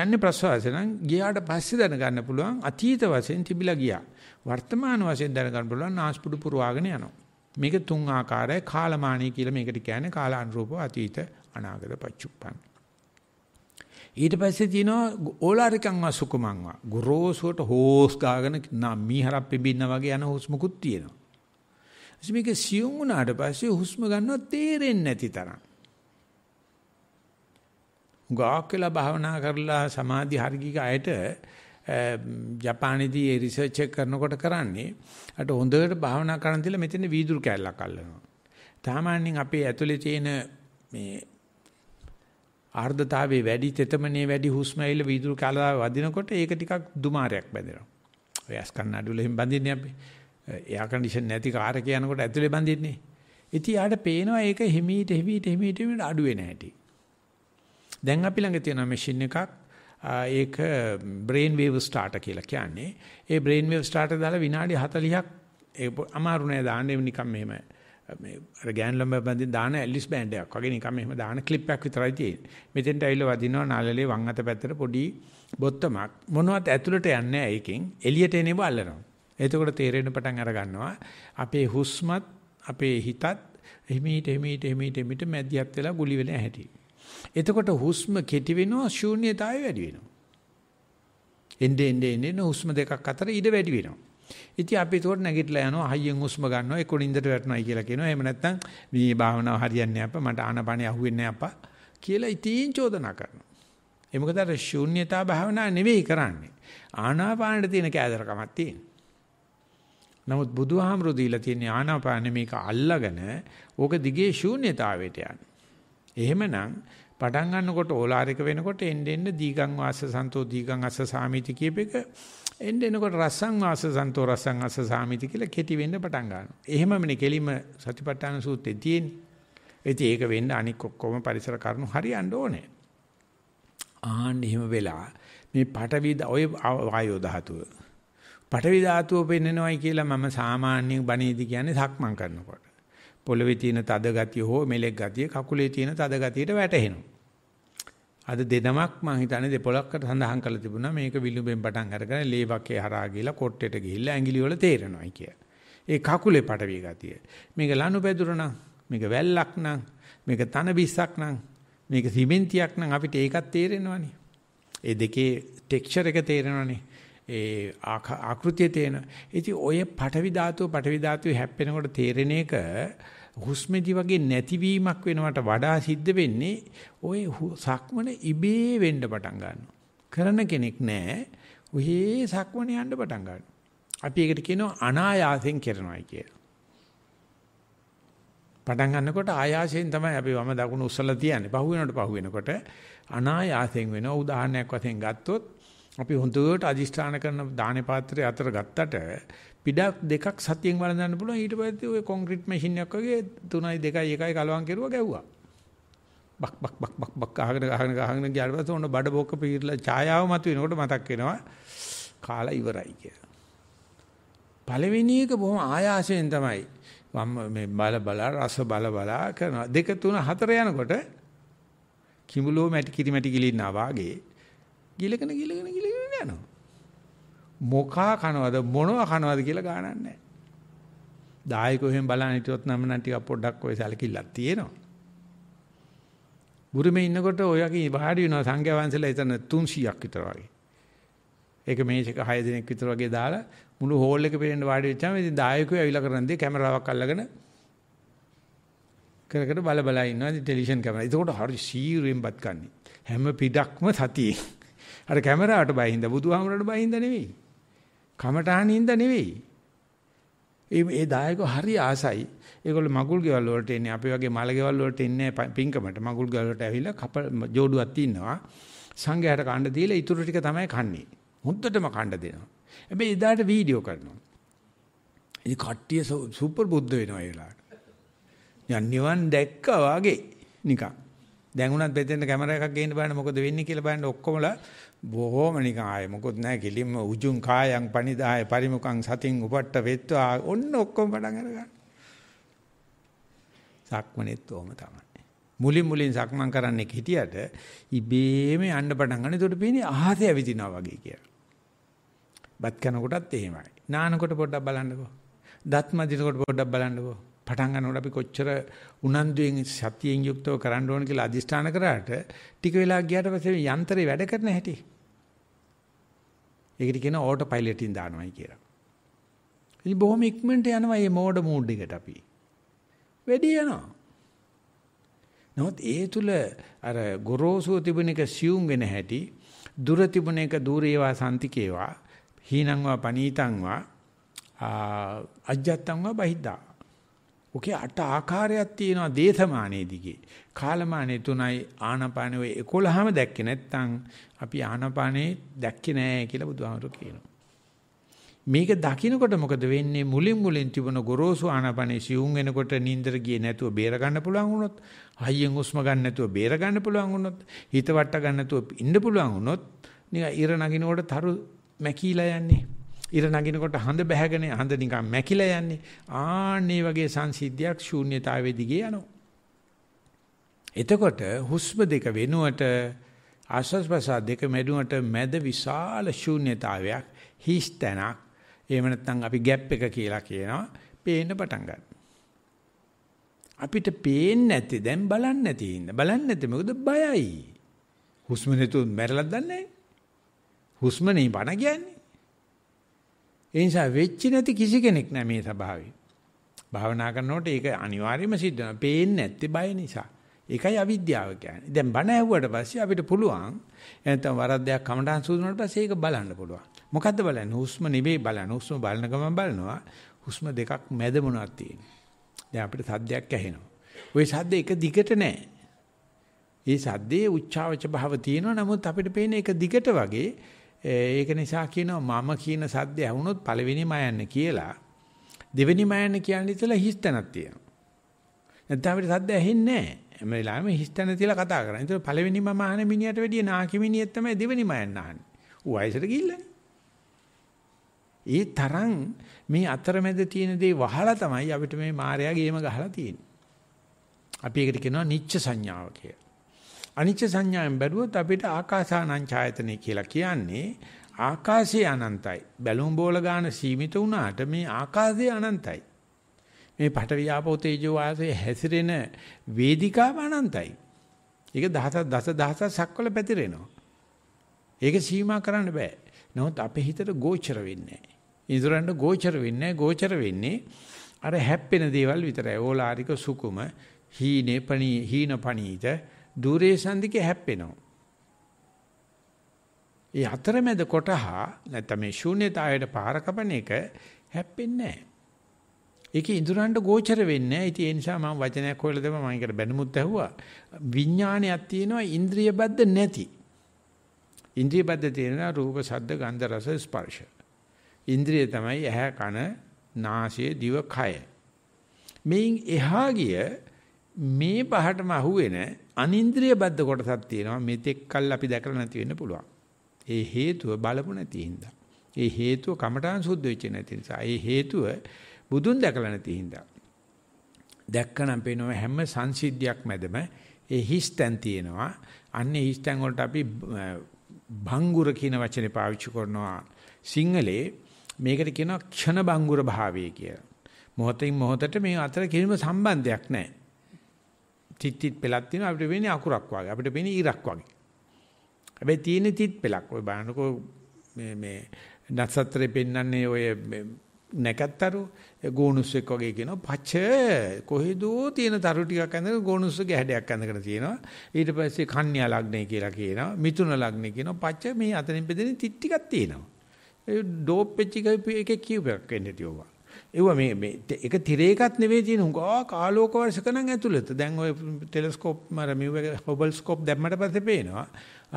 යන්නේ ප්‍රසවාසය නම් ගියාට පස්සේ දැනගන්න පුළුවන් අතීත වශයෙන් තිබිලා ගියා. වර්තමාන වශයෙන් දැනගන්න පුළුවන් නාස්පුඩු පුරවාගෙන යනවා. මේක තුන් ආකාරයි කාලමානී කියලා මේකට කියන්නේ කාලානුරූපව අතීත අනාගත පච්චුප්පන්. ඊට පස්සේ තියෙනවා ඕලාරිකං වසුකුමං වා. ගොරෝසුවට හෝස් ගාගෙන මීහරක් පිඹින්න වගේ යන හුස්මකුත් තියෙනවා. ඉතින් මේක සියුම් වුණාට පස්සේ හුස්ම ගන්නව තේරෙන්නේ නැති තරම්. ගාක් වෙලා භාවනා කරලා සමාධි හර්ගික අයට ජපානයේදී ඒ රිසර්ච් එක කරනකොට කරන්නේ අට හොඳට භාවනා කරන් තියලා මෙතන වීදුරු කැල්ලක් අල්ලනවා. සාමාන්‍යයෙන් අපේ ඇතුලේ තියෙන මේ ආර්ධතාවයේ වැඩි තෙතමනේ වැඩි හුස්ම ඇවිල්ලා වීදුරු කැල්ලාව වදිනකොට ඒක ටිකක් දුමාරයක් බැඳෙනවා. ඔය ඇස් කන්න අඩුවල එහෙම බඳින්නේ අපි. එයා කන්ඩිෂන් නැති කාර් එක යනකොට ඇතුලේ බඳින්නේ. ඉතින් යාට පේනවා ඒක හිමීට හිමීට හිමීට අඩුවේ නැහැටි. දැන් අපි ළඟ තියෙන මැෂින් එකක් ඒක brain wave starter කියලා කියන්නේ. ඒ brain wave starter දාලා විනාඩි 40ක් ඒ අමාරු නෑ දාන්න ඒ නිකන් මෙහෙම මේ අර ගෑන් ලම්බ බඳින් දාන ඇලිස් බෑන්ඩ් එකක් වගේ නිකන් මෙහෙම දාන ක්ලිප් එකක් විතරයි තියෙන්නේ. මෙතෙන්ට ඇවිල්ලා වදිනවා නාලලේ වම් අත පැත්තට පොඩි බොත්තමක්. මොනවත් ඇතුළට යන්නේ නෑ ඒකෙන්. එළියට එනේම අල්ලනවා. එතකොට තේරෙන්න පටන් අර ගන්නවා අපේ හුස්මත් අපේ හිතත් එහිමීට එහිමීට එහිමීට එහිමීට මැදිහත් වෙලා ගුලි වෙලා හැටි. එතකොට හුස්ම කෙටි වෙනවා ශූන්‍යතාවය වැඩි වෙනවා. එnde ende ende හුස්ම දෙකක් අතර ඉඩ වැඩි වෙනවා. ඉතින් අපි ඒකට නැගිටලා යනවා හයියෙන් හුස්ම ගන්නවා ඒක නින්දට වැටෙනවායි කියලා කියනවා. එහෙම නැත්නම් මේ භාවනාව හරියන්නේ අප්පා මට ආනපනිය අහුවෙන්නේ අප්පා කියලා ඉතින් චෝදනා කරනවා. ඒ මොකද අර ශූන්‍යතා භාවනා නෙවෙයි කරන්නේ. ආනාපානෙට තියෙන කෑදරකමක් තියෙන. නමුත් බුදුහාමුදුරු දීලා තියෙන ආනාපානෙ මේක අල්ලාගෙන ඕක දිගේ ශූන්‍යතාවයට යන්න. එහෙමනම් පටන් ගන්නකොට ඕලාරික වෙනකොට එන්න එන්න දීගං වාස සන්තෝ දීගං අස සාමිති කියප එක එන්න එනකොට රසං වාස සන්තෝ රසං අස සාමිති කියලා කෙටි වෙන්න පටන් ගන්නවා. එහෙමමනේ කෙලිම සතිපට්ඨාන සූත්‍රයේ තියෙන්නේ. ඉතින් ඒක වෙන්න අනික ඔක්කොම පරිසර කරුණු හරියන්න ඕනේ. ආන්න එහෙම වෙලා මේ පටවි ඔය වායෝ ධාතුව. පටවි ධාතුව පෙන්නනවායි කියලා මම සාමාන්‍ය බණේදී කියන්නේ සක්මන් කරනකොට. පොළවේ තියෙන තද ගතිය හෝ මෙලෙක් ගතිය කකුලේ තියෙන තද ගතියට වැටහෙනවා. අද දෙනමක් මං හිතන්නේ දෙපොලක්කට සඳහන් කරලා තිබුණා මේක විලුඹෙන් පටන් අරගෙන ලේ වාකේ හරහා ගිහලා කොට්ටෙට ගිහිල්ලා ඇඟිලි වල තේරෙනවායි කිය. ඒ කකුලේ පටවි ගතිය. මේක ලනුපැදුර නම් මේක වැල්ලක් නම් මේක තන බිස්සක් නම් මේක සිමෙන්තියක් නම් අපිට ඒකත් තේරෙනවනේ. ඒ දෙකේ ටෙක්ස්චර් එක තේරෙනවනේ. ඒ ආකෘතිය තේන. ඉතින් ඔය පටවි ධාතුව පටවි ධාතුව හැප්පෙනකොට තේරෙන එක හුස්මෙදි වගේ නැතිවීමක් වෙනවට වඩා සිද්ධ වෙන්නේ ওই සක්මන ඉබේ වෙන්න පටන් ගන්නවා. කරන කෙනෙක් නැහැ. ඔහේ සක්මන යන්න පටන් ගන්නවා. අපි ඒකට කියනවා අනායාසයෙන් කරනවායි කියලා. පටන් ගන්නකොට ආයාසයෙන් තමයි අපි වම දකුණු උස්සලා තියන්නේ. පහු වෙනකොට පහු වෙනකොට අනායාසයෙන් වෙනවා. උදාහරණයක් වශයෙන් ගත්තොත් අපි හොඳට අදිෂ්ඨාන කරන දානේ පාත්‍රය අතර ගත්තට පිටක් දෙකක් සතියෙන් වළඳන්න පුළුවන් ඊට පස්සේ ඔය කොන්ක්‍රීට් මැෂින් එකක් වගේ 3යි 2යි 1යි කලවම් කෙරුවා ගැව්වා බක් බක් බක් බක් බක් අහගෙන අහගෙන අහගෙන ගියාට පස්සේ ඔන්න බඩ බොක්ක පීරලා ඡායාව මත වෙනකොට මතක් වෙනවා කාලා ඉවරයි කියලා. පළවෙනි එක බොහොම ආයාසයෙන් තමයි මම මේ බල බල රස බල බල කරනවා. දෙක තුන හතර යනකොට කිඹුලෝ මැටි කිරි මැටි ගිලින්නා වාගේ ගිලගෙන ගිලගෙන ගිලගෙන යනවා. මොකා කනවද මොනවා කනවද කියලා ගානක් නැහැ. දායකයෝ එහෙම බලන්න හිටියොත් නම් නම් ටිකක් පොඩ්ඩක් ඔය සැලකිල්ලක් තියෙනවා. බුරුමේ ඉන්නකොට ඔයගේ වාඩි වෙනවා සංඝයා වහන්සේලා එතන 300ක් විතර වගේ. ඒක මේසෙක 6 දිනක් විතර වගේ දාලා මුළු හෝල් එක පේන්න වාඩි වෙච්චාම ඉතින් දායකයෝ ඇවිල්ලා කරන දේ කැමරාවක් අල්ලගෙන කර කර බල බල ඉන්නවා ඉතින් ටෙලිවිෂන් කැමරා. ඒකෝට හරි සීරුවෙන් බත් කන්නේ. හැම පිටක්ම සතියේ. අර කැමරාවට බයින්ද බුදුහාමරට බයින්ද නෙවෙයි. කමටහනින්ද නෙවෙයි. ඒ ඒ දායකව හරි ආසයි. ඒගොල්ලෝ මගුල් ගෙවල් වලට එන්නේ අපි වගේ මල ගෙවල් වලට එන්නේ පින්කමට. මගුල් ගෙවල් වලට ඇවිල්ලා කප ජෝඩුවක් තිනවා. සංඝයාට कांड දීලා ඉතුරු ටික තමයි කන්නේ. මුද්දටම कांड දෙනවා. හැබැයි එදාට වීඩියෝ කරනවා. ඉතින් කට්ටිය සුපර් බුද්ධ වෙනවා ඒ වෙලාවට. යන් නිවන් දැක්කා වාගේ නිකන්. දැන් උනත් බෙදෙන්න කැමරා එකක් ගේන්න බලන්න මොකද වෙන්නේ කියලා බලන්න ඔක්කොමලා බොහොම නිකන් ආයේ මොකොත් නැහැ කිලින්ම උජුං කායං පනිදාය පරිමුඛං සතින් උපට්ඨ වෙත්වා ඔන්න ඔක්කොම පටන් අරගන්න. සක්මනේත් ඕම තමයි. මුලින් මුලින් සක්මන් කරන්න හිටියට ඉබේම යන්න පටන් ගන්න. ඒකට පේන්නේ ආහතය විදිනවා වගේ කියලා. බත් කනකොටත් එහෙමයි. නානකොට පොඩ්ඩක් බලන්නකෝ. දත් මදිනකොට පොඩ්ඩක් බලන්නකෝ. පටන් ගන්නකොට අපි කොච්චර උනන්දුයෙන් සතියෙන් යුක්තව කරන්න ඕන කියලා අදිෂ්ඨාන කරාට ටික වෙලා ගියාට පස්සේ යන්ත්‍රේ වැඩ කරන හැටි. ඒකට කියන ඕටෝ පයිලට්ින් දානවයි කියලා. ඉතින් බොහොම ඉක්මනට යනවා මේ මෝඩ මූඩ් එකට අපි. වැඩි යනවා. නමුත් ඒ තුල අර ගොරෝසුව තිබුණ එක සියුම් වෙන හැටි, දුර තිබුණ එක দূරේවා සන්තිකේවා, හීනංවා පනීතංවා අජ්ජත්තංවා බහිද්දා ඔකේ අට ආකාරයක් තියෙනවා දේශමානයේ දිගේ. කාලමානයේ තුනයි ආනපානේ ඔය 11ම දැක්කේ නැත්නම් අපි ආනපානේ දැක්කේ නෑ කියලා බුදුහාමුදුරු කියනවා. මේක දකිනකොට මොකද වෙන්නේ මුලින් මුලින් තිබුණ ගොරෝසු ආනපනේ සියුම් වෙනකොට නින්දර ගියේ නැතුව බේර ගන්න පුළුවන් වුණොත් හයියෙන් හුස්ම ගන්න නැතුව බේර ගන්න පුළුවන් වුණොත් හිත වට ගන්න නැතුව ඉන්න පුළුවන් වුණොත් නිකන් ඉර නගිනකොට තරු මැකීලා යන්නේ ඉර නගිනකොට හඳ බැහැගෙන හඳ නිකන් මැකිලා යන්නේ. ආන්නේ වගේ සංසිද්ධියක් ශූන්‍යතාවයේ දිගේ යනවා. එතකොට හුස්ම දෙක වෙනුවට ආස්වාස් ප්‍රසාර දෙක මෙදුවට මැද විශාල ශූන්‍යතාවයක් හිස්තැනක් එහෙම නැත්නම් අපි ગેප් එක කියලා කියනවා පේන්න පටන් ගන්න. අපිට පේන්නේ නැති දැන් බලන්නේ නැති ඉන්න. බලන්නේ නැති මොකද බයයි. හුස්ම නැතුව මැරෙලක් දන්නේ නැහැ. හුස්ම නේ බණ කියන්නේ. ඒ නිසා වෙච්චි නැති කිසි කෙනෙක් නැහැ මේ ස්වභාවය. භාවනා කරනකොට ඒක අනිවාර්යයෙන්ම සිද්ධ වෙනවා. පේන්නේ නැත්තේ බය නිසා. ඒකයි අවිද්‍යාව කියන්නේ. දැන් බණ ඇහුවට පස්සේ අපිට පුළුවන් නැත්නම් වරද්දයක් කමඩාන් සූදුනාට පස්සේ ඒක බලන්න පුළුවන්. මොකද්ද බලන්නේ? හුස්ම නෙවෙයි බලන්නේ. හුස්ම බලන ගමන් බලනවා. හුස්ම දෙකක් මැද මොනවද තියෙන්නේ. දැන් අපිට සද්දයක් ඇහෙනවා. ওই සද්ද එක දිගට නෑ. ඒ සද්දේ උච්චාවච භාව තියෙනවා. නමුත් අපිට පේන එක දිගට වගේ ඒක නිසා කියනවා මම කියන සද්ද ඇහුනොත් පළවෙනි මයන්න කියලා. දෙවෙනි මයන්න කියන්නේ ඉතලා හිස්තැනක් තියෙනවා. නැත්නම් අපිට සද්ද ඇහෙන්නේ නැහැ. හැම වෙලාවෙම හිස්තැන තියලා කතා කරන්නේ. ඒතකොට පළවෙනි මම අහන මිනිහට වැඩිය නාකි මිනිහෙක් තමයි දෙවෙනි මයන්න අහන්නේ. ඌ වයසට ගිහිල්ලානේ. ඒ තරම් මේ අතරමැද තියෙන දේ වහලා තමයි අපිට මේ මායාව ගේම ගහලා තියෙන්නේ. අපි ඒකට කියනවා නිච්ච සංඥාව කියලා. අනිච්ච සංඥාවෙන් බැලුවොත් අපිට ආකාසානං ඡායතනෙ කියලා කියන්නේ ආකාශය අනන්තයි. බැලුම් බෝල ගාන සීමිත වුණාට මේ ආකාශය අනන්තයි. මේ පට වියාපෝ තේජෝ වාසයේ හැසිරෙන වේදිකාව අනන්තයි. ඒක දහසක් දස දහසක් සක්වල පැතිරෙනවා. ඒක සීමා කරන්න බෑ. නමුත් අපේ හිතට ගෝචර වෙන්නේ නැහැ. ඉඳුරන්ට ගෝචර වෙන්නේ ගෝචර වෙන්නේ අර හැප්පෙන දේවල් විතරයි. ඕලාරික සුකුම හීනේ පණී හීන පණීත ධූරේ සන්ධිකේ හැප්පෙනවා. ඒ අතරමැද කොටහ නැත්නම් මේ ශූන්‍යතාවයට පාර කපන එක හැප්පෙන්නේ නැහැ. ඒකේ ඉඳුරන්ට ගෝචර වෙන්නේ නැහැ. ඒ නිසා මම වචනයක් හොයලා දෙම මම ඒකට බැනුමුත් ඇහුවා. විඥානයක් තියෙනවා ඉන්ද්‍රිය බද්ධ නැති. ඉන්ද්‍රිය බද්ධ තියෙනවා රූප, ශබ්ද, ගන්ධ, රස, ස්පර්ශ. ඉන්ද්‍රිය තමයි ඇහැ, කන, නාසය, දිව, කය. මේන් එහා ගිය මේ පහටම අහුවෙන අනින්ද්‍රිය බද්ධ කොටසක් තියෙනවා මෙතෙක් කල් අපි දැකලා නැති වෙන්න පුළුවන්. ඒ හේතුව බලපු නැති හින්දා. ඒ හේතුව කමඨාන් සුද්ධ වෙච්ච නැති නිසා. ඒ හේතුව බුදුන් දැකලා නැති හින්දා. දැක්කනම් පේනවා හැම සංසිද්ධියක් මැදම ඒ හිස්තැන් තියෙනවා. අන්නේ හිස්තැන් වලට අපි භංගුර කියන වචනේ පාවිච්චි කරනවා සිංහලේ. මේකට කියනවා ක්ෂණ භංගුර භාවය කියලා. මොහොතින් මොහොතට මේ අතර කිසිම සම්බන්ධයක් නැහැ. තිත්තිත් පෙලක් තියෙනවා අපිට වෙන්නේ අකුරක් වගේ. අපිට වෙන්නේ ඉරක් වගේ. හැබැයි තියෙන්නේ තිත් පෙලක්. ඔය බලන්නකෝ මේ මේ නසත්‍රේ පෙන්වන්නේ ඔය නැකත්තරු ගෝනුස්සෙක් වගේ කියනවා පච කොහෙදෝ තියෙන තරු ටිකක් අඳගෙන ගෝනුස්සගේ හැඩයක් අඳගෙන තියෙනවා ඊට පස්සේ කන්‍යා ලග්නය කියලා කියනවා මිතුන ලග්නය කියනවා පච මේ අතරින් බෙදෙන තිත් ටිකක් තියෙනවා ඒ ඩෝප් වෙච්ච එකේ කියුපයක් වෙන්නේ තියෝවා ඒව මේ මේ එක තිරයකත් නෙවෙයි තියෙන හුඟා කාලෝක වර්ෂක නම් ඇතුළත. දැන් ඔය ටෙලස්කෝප් මර මිව් එක හොබල් ස්කෝප් දැම්මට පස්සේ පේනවා.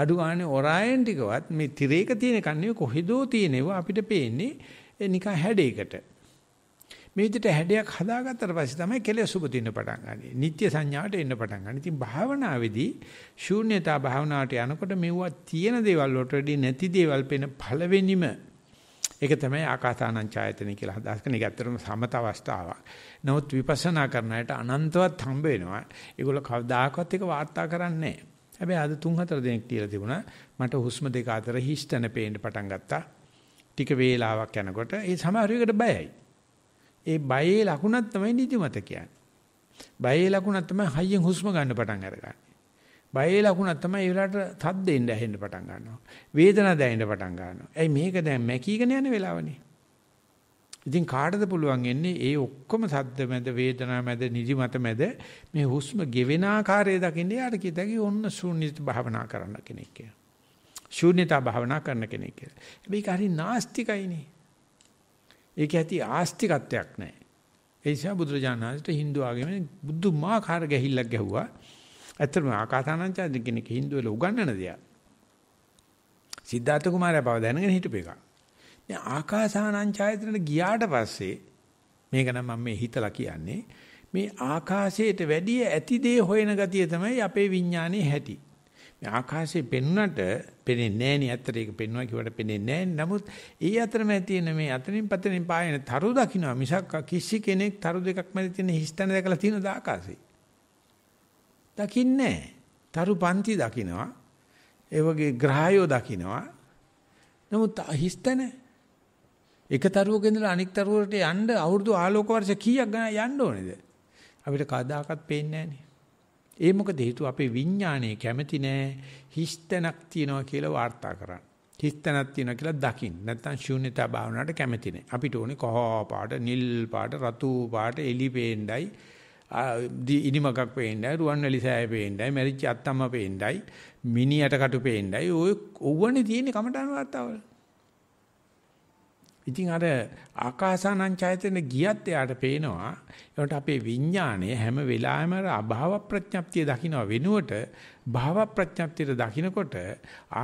අඩු ගානේ ඔරයන් ටිකවත් මේ තිරයක තියෙන කන්නේ කොහෙදෝ තියෙනව අපිට පේන්නේ නිකන් හැඩයකට. මේ විදිහට හැඩයක් හදාගත්තට පස්සේ තමයි කෙලෙස් උපදින්න පටන් ගන්නේ. නিত্য සංඥාවට එන්න පටන් ගන්න. ඉතින් භාවනාවේදී ශූන්‍යතා භාවනාවට යනකොට මෙවුවා තියෙන දේවල් වලට නැති දේවල් පෙන පළවෙනිම ඒක තමයි ආකාසානං ඡායතනෙ කියලා හදාස් කරන එක ඇත්තටම සමත අවස්ථාවක්. නමුත් විපස්සනා කරන අයට අනන්තවත් හම්බ වෙනවා. ඒගොල්ල කවදාකවත් ඒක වාර්තා කරන්නේ නැහැ. හැබැයි අද 3-4 දිනක් කියලා තිබුණා මට හුස්ම දෙක අතර හිස්තන පේන්න පටන් ගත්තා. ටික වේලාවක් යනකොට ඒ සමහරයකට බයයි. ඒ බයේ ලකුණක් තමයි නිදිමත කියන්නේ. බයේ ලකුණක් තමයි හයියෙන් හුස්ම ගන්න පටන් අරගන්නේ. බයේ ලකුණ තමයි ඒ වෙලාවට තත් දෙන්න ඇහෙන්න පටන් ගන්නවා. වේදනාව දැනෙන්න පටන් ගන්නවා. ඇයි මේක දැන් මැකීගෙන යන වෙලාවනේ. ඉතින් කාටද පුළුවන් එන්නේ ඒ ඔක්කොම සද්ද මැද වේදනා මැද නිදිමත මැද මේ හුස්ම ගෙවෙන ආකාරය දකින්න යාට කිතකි ඔන්න ශූන්‍යත භාවනා කරන්න කෙනෙක් කියලා. ශූන්‍යතා භාවනා කරන්න කෙනෙක් කියලා. මේක හරි නාස්තිකයිනේ. ඒක ඇති ආස්තිකත්වයක් නැහැ. ඒ නිසා බුදුරජාණන් වහන්සේට Hindu ආගමෙන් බුදුමාකාර ගැහිල්ලක් ගැහුවා. ඇත්තටම ආකාසානංචාර්ය කෙනෙක් Hindu වල උගන්වන දෙයක්. සිද්ධාර්ථ කුමාරයා බව දැනගෙන හිටපු එක. දැන් ආකාසානංචායතනට ගියාට පස්සේ මේක නම් මම මේ හිතලා කියන්නේ මේ ආකාශයට වැඩි ඇති දේ හොයන ගතිය තමයි අපේ විඥානයේ හැටි. මේ ආකාශයේ පෙන්ුණට පෙනෙන්නේ නැහැ නේ ඇත්තට ඒක පෙන්වනවා කිව්වට පෙනෙන්නේ නැහැ. නමුත් ඒ අතරමැද තියෙන මේ අතනින් පතනින් පායන තරු දකින්න මිසක් කිසි කෙනෙක් තරු දෙකක් මැද තියෙන හිස්තන දැකලා තියෙන දාකාසේ. දකින්නේ නැහැ. තරු පන්ති දකිනවා. ඒ වගේ ග්‍රහයෝ දකිනවා. නමුත් හිස්තන එක තරුවක ඉඳලා අනෙක් තරුවට යන්න අවුරුදු ආලෝක වර්ෂ කීයක් ගණන් යන්න ඕනේද? අපිට කවදාකවත් පේන්නේ නැහනේ. ඒ මොකද හේතුව අපේ විඥානයේ කැමති නැහැ හිස්තනක් තියනවා කියලා වාර්තා කරන්න. හිස්තනක් තියනවා කියලා දකින්න. නැත්තම් ශූන්‍යතා භාවනාවට කැමති නැහැ. අපිට ඕනේ කහ පාට, නිල් පාට, රතු පාට, එලි පේණ්ඩයි ඉනිමකක් පේන්නේ රුවන්වැලි සෑය පේන්නේ මැරිච්ච අත්තම්ම පේන්නේයි මිනියට කටු පේන්නේයි ඔය ඔව්වනේ තියෙන්නේ කමටහන් වාර්තාවල ඉතින් අර ආකාසානං ඡායතන ගියත් එයාට පේනවා ඒකට අපේ විඥාණය හැම වෙලාවෙම අර අභාව ප්‍රඥප්තිය දකින්න වෙනුවට භාව ප්‍රඥප්තියට දකින්නකොට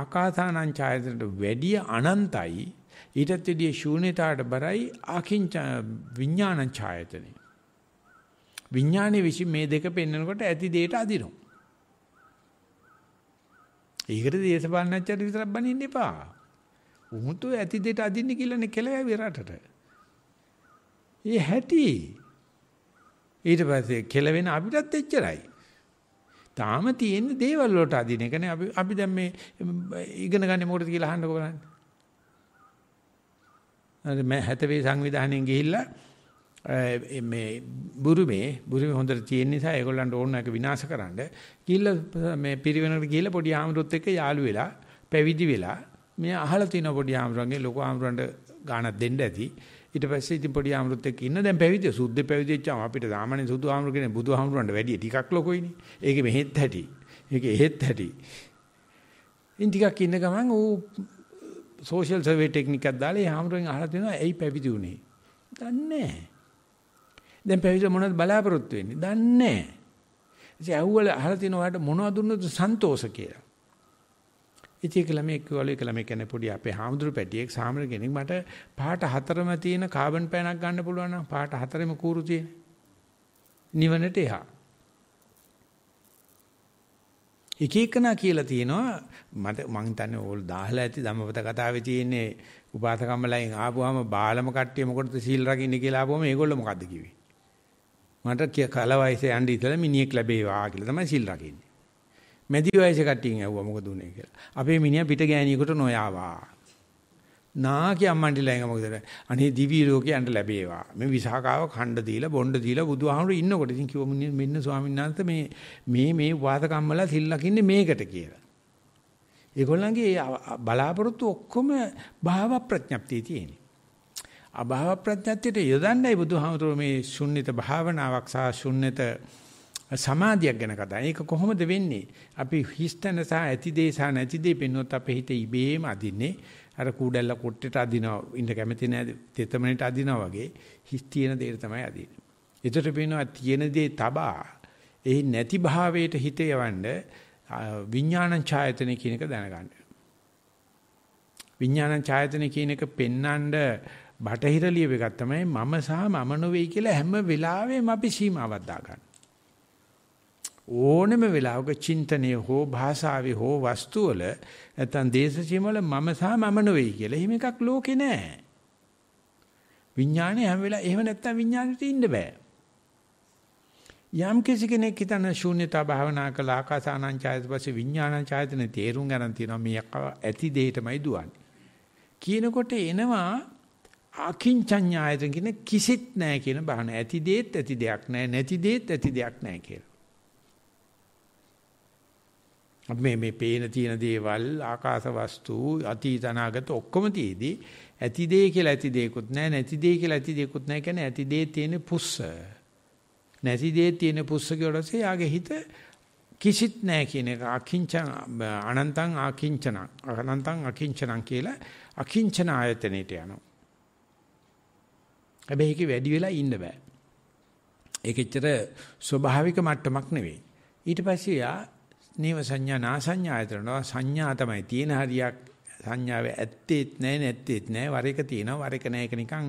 ආකාසානං ඡායතනට වැඩි අනන්තයි ඊටත් වැඩිය ශූන්‍යතාවට බරයි ආකින්ච විඥාණං ඡායතනේ විඥානයේ විසින් මේ දෙක පෙන්වනකොට ඇති දෙයට අදිනවා. ඒකට දේශපාලනඥයන්ට විතරක් බනින්න එපා. උමුතු ඇති දෙයට අදින්න කියලානේ කෙලවැ විරාටට. ඒ හැටි. ඊට පස්සේ කෙලවෙන අපිටත් එච්චරයි. තාම තියෙන දේවල් වලට අදින එකනේ අපි අපි දැන් මේ ඉගෙන ගන්න මොකටද කියලා අහන්නකෝ බලන්න. අර මම 70 සංවිධානයෙන් ගිහිල්ලා මේ බුරුමේ බුරුමේ හොඳට තියෙන නිසා ඒගොල්ලන්ට ඕන එක විනාශකරන්න ගිහිල්ලා මේ පිරිවෙනකට ගිහිල්ලා පොඩි ආමරුත් එක්ක යාළු වෙලා පැවිදි වෙලා මේ අහලා තින පොඩි ආමරුන්ගේ ලොකු ආමරුන්ට ගාණක් දෙන්න ඇති ඊට පස්සේ ඉතින් පොඩි ආමරුත් එක්ක ඉන්න දැන් පැවිදි සුද්ධ පැවිදිච්චාම අපිට සාමාන්‍ය සුදු ආමරු කෙනේ බුදු ආමරුන්ට වැඩිය ටිකක් ලොකුයිනේ ඒකෙ මෙහෙත් ඇති ඒකෙ එහෙත් ඇති ඉන් ටිකක් ඉන්න ගමන් ඌ සෝෂල් සර්වේ ටෙක්නික් එකක් දාලා ඒ ආමරුන් අහලා තිනවා ඇයි පැවිදි උනේ දන්නේ නැහැ දැන් පැවිදි මොනවද බලාපොරොත්තු වෙන්නේ? දන්නේ නැහැ. ඉතින් ඇහුවල අහලා තින ඔයාලට මොනවද දුන්නොත් සන්තෝෂ කියලා. ඉතින් ඒක ළමයි කිව්වලු ඒක ළමයි කියන්නේ පොඩි අපේ හාමුදුරු පැටියෙක් සාමර කෙනෙක් මට පාට හතරම තියෙන කාබන් පෑනක් ගන්න පුළුවන් නම් පාට හතරෙම කూరు තියෙන. නිවනට එහා. එක එකනා කියලා තියෙනවා මට මං හිතන්නේ ඕල් 1000 ඇති ධම්මපත කතාවේ තියෙන්නේ උපාසකම්මලයන් ආපුවාම බාලම කට්ටිය මොකටද සීල් රකින්නේ කියලා ආපුවම ඒගොල්ලෝ මොකද්ද කිව්වේ මට කල වයසේ යන්න ඉතලා මිනිහෙක් ලැබේවා කියලා තමයි සිල් රකින්නේ. මැදි වයසේ කට්ටියන් ඇහුවා මොකද උනේ කියලා. අපේ මිනිහා පිට ගෑණියෙකුට නොයාවා. නාකි අම්මන්ටිලා එංග මොකද අනේ දිවි ලෝකයන්ට ලැබේවා. මේ විසහාකාව ඛණ්ඩ දීලා බොණ්ඩ දීලා බුදුහාමුදුරු ඉන්නකොට ඉතින් කිව්ව මෙන්න ස්වාමීන් වහන්සේ මේ මේ මේ වාදකම්මලා සිල් ලකින්නේ මේකට කියලා. ඒගොල්ලන්ගේ බලාපොරොත්තු ඔක්කොම භාව ප්‍රඥප්තිය තියෙන. අභාව ප්‍රඥාත්‍යයට යොදන්නයි බුදුහාමුදුරුවෝ මේ ශුන්්‍යත භාවනාවක් සහ ශුන්්‍යත සමාධියක් ගැන කතා. ඒක කොහොමද වෙන්නේ? අපි හිස්තන සහ ඇතිදේ සහ නැතිදේ පෙන්වොත් අපේ හිත ඉබේම අදින්නේ. අර කූඩැල්ල කොට්ටේට අදිනවා. ඉන්න කැමති නැහැ. තෙතමනට අදිනවා වගේ හිස් තියෙන දේට තමයි අදින්නේ. ඒතර පේනවා තියෙන දේ තබා ඒ නැති භාවයට හිත යවන්න විඥානං ඡායතනෙ කියන එක දැනගන්න. විඥානං ඡායතනෙ කියන එක පෙන්නඳ බටහිර ලියව එකක් තමයි මම සහ මම නොවේ කියලා හැම වෙලාවෙම අපි සීමාවක් දාගන්න. ඕනෙම වෙලාවක චින්තනයේ හෝ භාෂාවේ හෝ වස්තු වල නැත්නම් දේශ සීමාවල මම සහ මම නොවේ කියලා එහෙම එකක් ලෝකේ නැහැ. විඥානේ හැම වෙලාවෙම එහෙම නැත්නම් විඥානෙට ඉන්න බෑ. යම් කිසි කෙනෙක් හිතන ශූන්‍යතා භාවනා කළ ආකාසානංචායත පස්සේ විඥානංචායතන තේරුම් ගන්න තියෙනවා මේක ඇති දෙයටමයි දුවන්නේ. කියනකොට එනවා අකින්චඤ්ඤායතන කියන කිසිත් නැහැ කියන බහන. ඇති දෙෙත් ඇති දෙයක් නැහැ, නැති දෙෙත් ඇති දෙයක් නැහැ කියලා. අපි මේ මේ පේන තියෙන දේවල්, ආකාශ වස්තු, අතීත අනාගත ඔක්කොම තියේදී ඇති දේ කියලා ඇති දෙයක්වත් නැහැ, නැති දේ කියලා ඇති දෙයක්වත් නැහැ කියන්නේ ඇති දේ තියෙන පුස්ස. නැති දේ තියෙන පුස්ස කියලාට යාගේ හිත කිසිත් නැහැ කියන එක අකිංචන අනන්තං අකිංචන අනන්තං අකිංචනං කියලා අකිංචන ආයතනෙට යනවා. හැබැයි ඒක වැඩි වෙලා ඉන්න බෑ. ඒක එච්චර ස්වභාවික මට්ටමක් නෙවෙයි. ඊට පස්සේ යා නේව සංඥා නා සංඥායතරනවා සංඥා තමයි තියෙන හරියක් සංඥාවේ ඇත්තේත් නැහැ නැත්තේත් නැහැ වර එක තියෙනවා වර එක නැහැ ඒක නිකන්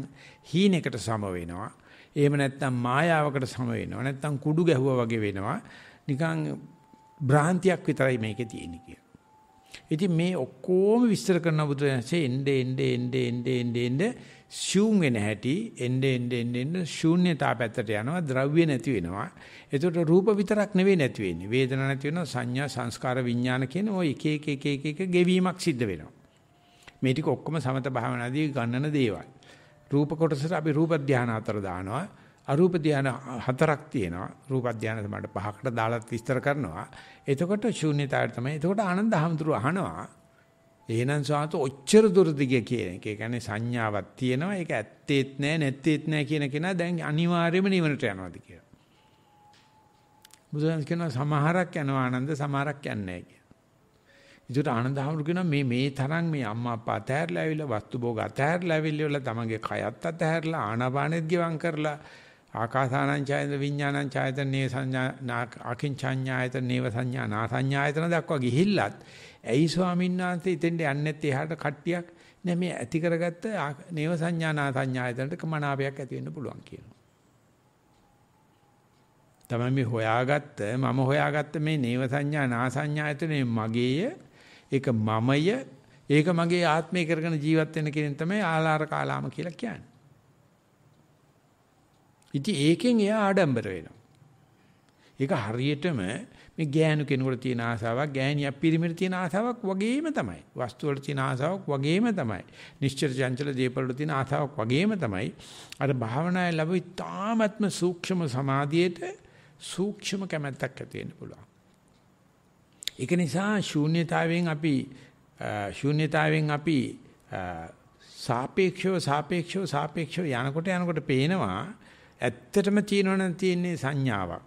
හීනෙකට සම වෙනවා. එහෙම නැත්නම් මායාවකට සම වෙනවා. නැත්නම් කුඩු ගැහුවා වගේ වෙනවා. නිකන් භ්‍රාන්තියක් විතරයි මේකේ තියෙන්නේ ඉතින් මේ ඔක්කොම විස්තර කරන බුදුරජාණන්සේ එnde එnde එnde එnde එnde එnde ශූන් වෙන හැටි එnde එnde එnde එnde ශූන්‍යතාව පැත්තට යනවා ද්‍රව්‍ය නැති වෙනවා එතකොට රූප විතරක් නෙවෙයි නැති වෙන්නේ වේදනා නැති වෙනවා සංඥා සංස්කාර විඥාන කියන ওই එක එක එක එක එක ගෙවීමක් සිද්ධ වෙනවා මේ ටික ඔක්කොම සමත භාවනාදී ගන්නන දේවල් රූප කොටසට අපි රූප ධානය අතර දානවා අරූප ධාන හතරක් තියෙනවා. රූප ධාන තමයි පහකට දාලා විස්තර කරනවා. එතකොට ශූන්‍යතාවය තමයි. එතකොට ආනන්ද හැමතුරු අහනවා. එහෙනම් සාත ඔච්චර දුර දිගේ කියන එක. ඒ කියන්නේ සංඥාවක් තියෙනවා. ඒක ඇත්තේත් නැහැ නැත්තේත් නැහැ කියන කෙනා දැන් අනිවාර්යයෙන්ම නිවනට යනවාද කියලා. බුදුන් කියනවා සමහරක් යනවා ආනන්ද සමහරක් යන්නේ නැහැ කියලා. ඒකට ආනන්ද හැමතුරු කියනවා මේ මේ තරම් මේ අම්මා අප්පා අතහැරලා ඇවිල්ලා වස්තු භෝග අතහැරලා ඇවිල්ලා තමන්ගේ කයත් අතහැරලා ආනාපානෙත් ගෙවම් කරලා ආකාසානං ඡායතන විඥානං ඡායතනේ සංඥා අකින්චඤ්ඤායතන නේව සංඥා නාසඤ්ඤායතන දක්වා ගිහිල්ලත් ඇයි ස්වාමීන් වහන්සේ ඉතින්ද යන්නේත් එහාට කට්ටියක් නෑ මේ ඇති කරගත්ත නේව සංඥා නාසඤ්ඤායතනට කමනාපයක් ඇති වෙන්න පුළුවන් කියනවා. තමයි මේ හොයාගත්ත මම හොයාගත්ත මේ නේව සංඥා නාසඤ්ඤායතනේ මගේය ඒක මමය ඒක මගේ ආත්මය කරගෙන ජීවත් වෙන කෙනෙක් තමයි ආලාර කාලාම කියලා කියන්නේ. ඉතින් ඒකෙන් එයා ආඩම්බර වෙනවා. ඒක හරියටම මේ ගෑනු කෙනෙකුට තියෙන ආසාවක්, ගෑණියක් පිරිමිට තියෙන ආසාවක් වගේම තමයි. වස්තු වල තියෙන ආසාවක් වගේම තමයි. නිශ්චල චංචල දේපල වල තියෙන ආසාවක් වගේම තමයි. අර භාවනාවේ ලැබුයි තාමත්ම සූක්ෂම සමාධියේට සූක්ෂම කැමැත්තක් ඇති වෙන්න පුළුවන්. ඒක නිසා ශූන්‍යතාවයෙන් අපි ශූන්‍යතාවයෙන් අපි සාපේක්ෂව සාපේක්ෂව සාපේක්ෂව යනකොට යනකොට පේනවා ඇත්තටම තියෙනවනම් තියෙන්නේ සංඥාවක්.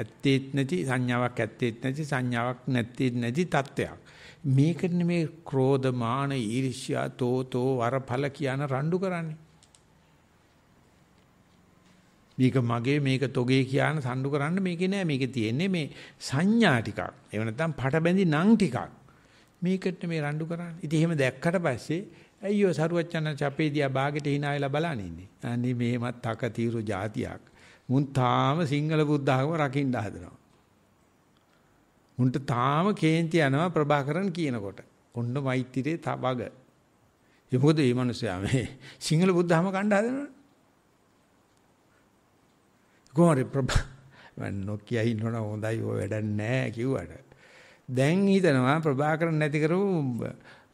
ඇත්තෙත් නැති සංඥාවක් ඇත්තෙත් නැති සංඥාවක් නැත්තෙත් නැති තත්ත්වයක්. මේකනේ මේ ක්‍රෝධ මාන ඊර්ෂ්‍යා තෝතෝ වරඵල කියන රණ්ඩු කරන්නේ. මේක මගේ මේක තොගේ කියන සම්ඩු කරන්න මේකේ නෑ මේකේ තියෙන්නේ මේ සංඥා ටිකක්. ඒව නැත්තම් පටබැඳි නම් ටිකක්. මේකට මේ රණ්ඩු කරන්නේ. ඉතින් එහෙම දැක්කට පස්සේ ඇයි ඔය සරුවච්චන්ස අපේ දිහා බාගෙට hina වෙලා බලන්නේ ඉන්නේ. අනේ මේමත් තකතිරු જાතියක්. මුන් තාම සිංහල බුද්ධ ආගම රකින්න හදනවා. මුන්ට තාම කේන්ති යනවා ප්‍රභාකරන් කියනකොට. ඔන්න මෛත්‍රියේ තබග. ඒ මොකද මේ මිනිස්සයා මේ සිංහල බුද්ධහම කණ්ඩා හදනවනේ. කොහොමද ප්‍රභා මම නොකිය ඉන්නවන හොඳයි ඔය වැඩක් නැහැ කිව්වට. දැන් හිතනවා ප්‍රභාකරන් නැති කරපු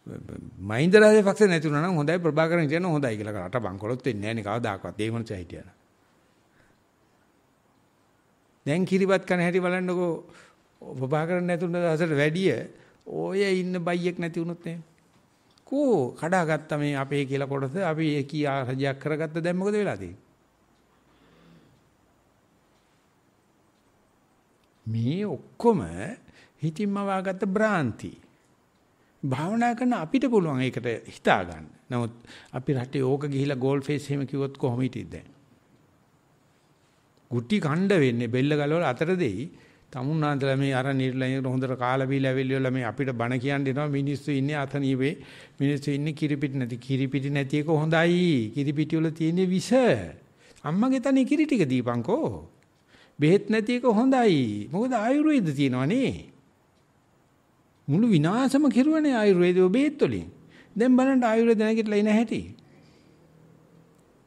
මහින්ද රාජපක්ෂ නැති වුණා නම් හොඳයි ප්‍රභාකරන් කියන හොඳයි කියලා කරට බංකොලොත් වෙන්නේ නැහැ නේ කවදාකවත් ඒ මොනස හිටියන දැන් කිරිබත් කන හැටි බලන්නකෝ ප්‍රභාකරන් නැතුන දවසට වැඩිය ඔය ඉන්න බයියෙක් නැති වුණොත් නේ කෝ කඩාගත්ත මේ අපේ කියලා කොටස අපි ඒකී ආරජයක් කරගත්ත දැන් මොකද වෙලා තියෙන්නේ මේ ඔක්කොම හිතින්ම වාගත්ත බ්‍රාන්ති භාවනා කරන අපිට පුළුවන් ඒකට හිතා ගන්න. නමුත් අපි රටේ ඕක ගිහිලා ගෝල් ෆේස් එහෙම කිව්වොත් කොහොම හිටියද දැන්? ගුටි කණ්ඩ වෙන්නේ බෙල්ල ගලවලා අතට දෙයි. තමුන්නාන්දලා මේ අර නිර්ලයෙන් හොඳට කාලා බීලා වෙලියොලා මේ අපිට බණ කියන්නේ නෝ මිනිස්සු ඉන්නේ අතනීවේ. මිනිස්සු ඉන්නේ කිරිපිටි නැති. කිරිපිටි නැති එක හොඳයි. කිරිපිටි වල තියෙන විස. අම්මගේ තනිය කිරි ටික දීපන්කෝ. බෙහෙත් නැති එක හොඳයි. මොකද ආයුර්වේද තියෙනවනේ. මුළු විනාශම කෙරුවනේ ආයුර්වේදෝ බේත් වලින්. දැන් බලන්න ආයුර්වේද නැගිටලා ඉන හැටි.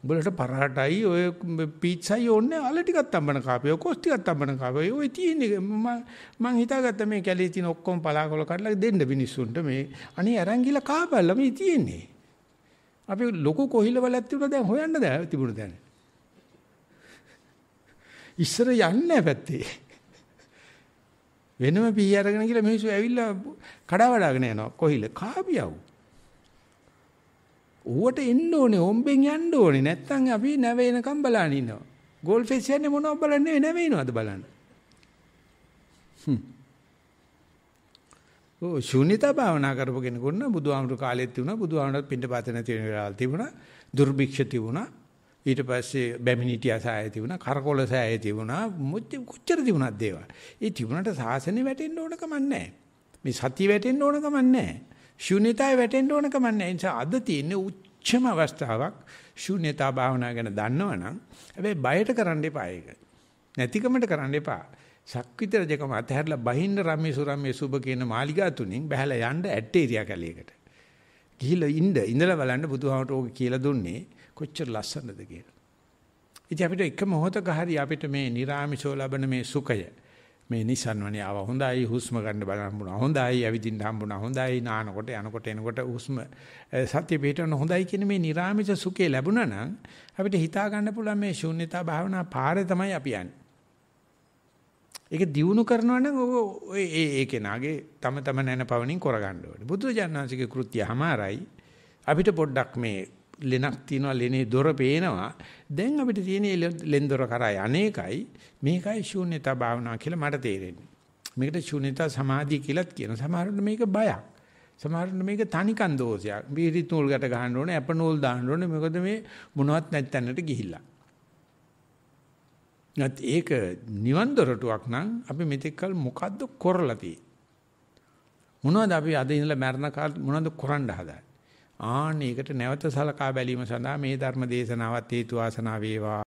උඹලට පරාටයි ඔය පීත්සයි ඕනේ අල ටිකක් තම්බන කාපේ කොස් ටිකක් තම්බන කාපේ ඔය තියෙන්නේ මම මං හිතාගත්ත මේ කැලේ තියෙන ඔක්කොම පලාකොළ කඩලා දෙන්න මිනිස්සුන්ට මේ අනේ අරන් ගිලා කාපල්ලා මේ තියෙන්නේ අපි ලොකු කොහිලවලක් තිබුණා දැන් හොයන්න දැන් තිබුණා දැන් ඉස්සර යන්නේ පැත්තේ වෙනම පිහි අරගෙන කියලා මිනිස්සු ඇවිල්ලා කඩවඩාගෙන යනවා කොහිල කාබියව. ඌවට එන්න ඕනේ හොම්බෙන් යන්න ඕනේ නැත්තම් අපි නැවෙනකම් බලන් ඉන්නවා. ගෝල් ෆේස් යන්නේ මොනවද බලන්නේ නැවෙනවද බලන්න. හ්ම්. ඔව් ශුන්‍යතා භාවනා කරපු කෙනෙකුට බුදුහාමුදුර කාලෙත් තිබුණා බුදුහාමුදුරත් පිටපත නැති වෙන වෙලාවල් තිබුණා දුර්භික්ෂ තිබුණා ඊට පස්සේ බැමිණිටියා සෑය තිබුණා, කරකොල සෑය තිබුණා, මුත්‍ය කොච්චර තිබුණාද දේවල්. ඒ තිබුණට සාසනේ වැටෙන්න ඕන කමක් නැහැ. මේ සතිය වැටෙන්න ඕන කමක් නැහැ. ශුන්‍යතාවය වැටෙන්න ඕන කමක් නැහැ. ඒ නිසා අද තියෙන උච්චම අවස්ථාවක් ශුන්‍යතා භාවනා ගැන දන්නවනම් හැබැයි බයට කරන්න එපා ඒක. නැතිකමට කරන්න එපා. සක්විත රජකම අතහැරලා බහින්න රම්‍ය සුරම්‍ය සුබ කියන මාලිගා තුنين බහැලා යන්න ඇට්ටේරියා කැලේකට. ගිහිල්ලා ඉන්න ඉඳලා බලන්න බුදුහාමට ඕක කියලා දුන්නේ. කොච්චර ලස්සනද කියලා. ඉතින් අපිට එක මොහොතක හරි අපිට මේ නිර්ආමිෂෝ ලබන මේ සුඛය මේ නිසන්වනේ ආව හොඳයි හුස්ම ගන්න බලන්න හම්බුණා හොඳයි ඇවිදින්න හම්බුණා හොඳයි නානකොට යනකොට එනකොට හුස්ම සත්‍ය පිටවන හොඳයි කියන මේ නිර්ආමිෂ සුඛේ ලැබුණා නම් අපිට හිතා ගන්න පුළුවන් මේ ශූන්‍යතා භාවනා පාරේ තමයි අපි යන්නේ. ඒක දියුණු කරනවා නම් ඔය ඒ ඒ කෙනාගේ තම තම නැන පවණින් කරගන්න ඕනේ. බුදුරජාණන් වහන්සේගේ කෘත්‍යය හමාරයි අපිට පොඩ්ඩක් මේ ලෙනක් තියෙනවා ලෙනේ දොර පේනවා. දැන් අපිට තියෙන ලෙන් දොර කරා අනේකයි මේකයි ශූන්‍යතා භාවනාව කියලා මට තේරෙන්නේ. මේකට ශූන්‍යතා සමාධිය කියලාත් කියන සමහරවිට මේක බයක්. සමහරවිට මේක තනිකන් දෝෂයක්. බීරි නූල් ගැට ගහන්න ඕනේ, ඇප නූල් දාන්න ඕනේ. මොකද මේ මොනවත් නැත්තැනට ගිහිල්ලා. නැත් ඒක නිවන් දොරටුවක් නම් අපි මෙතෙක් කල මොකද්ද කරලා තියෙන්නේ? මොනවද අපි අද ඉඳලා මරණ කාලේ මොනවද කරන්න හදාන්නේ? ආනයකට නැවත සලකා බැලීම සඳහා මේ ධර්ම දේශනාවත් හේතු ආසනා වේවා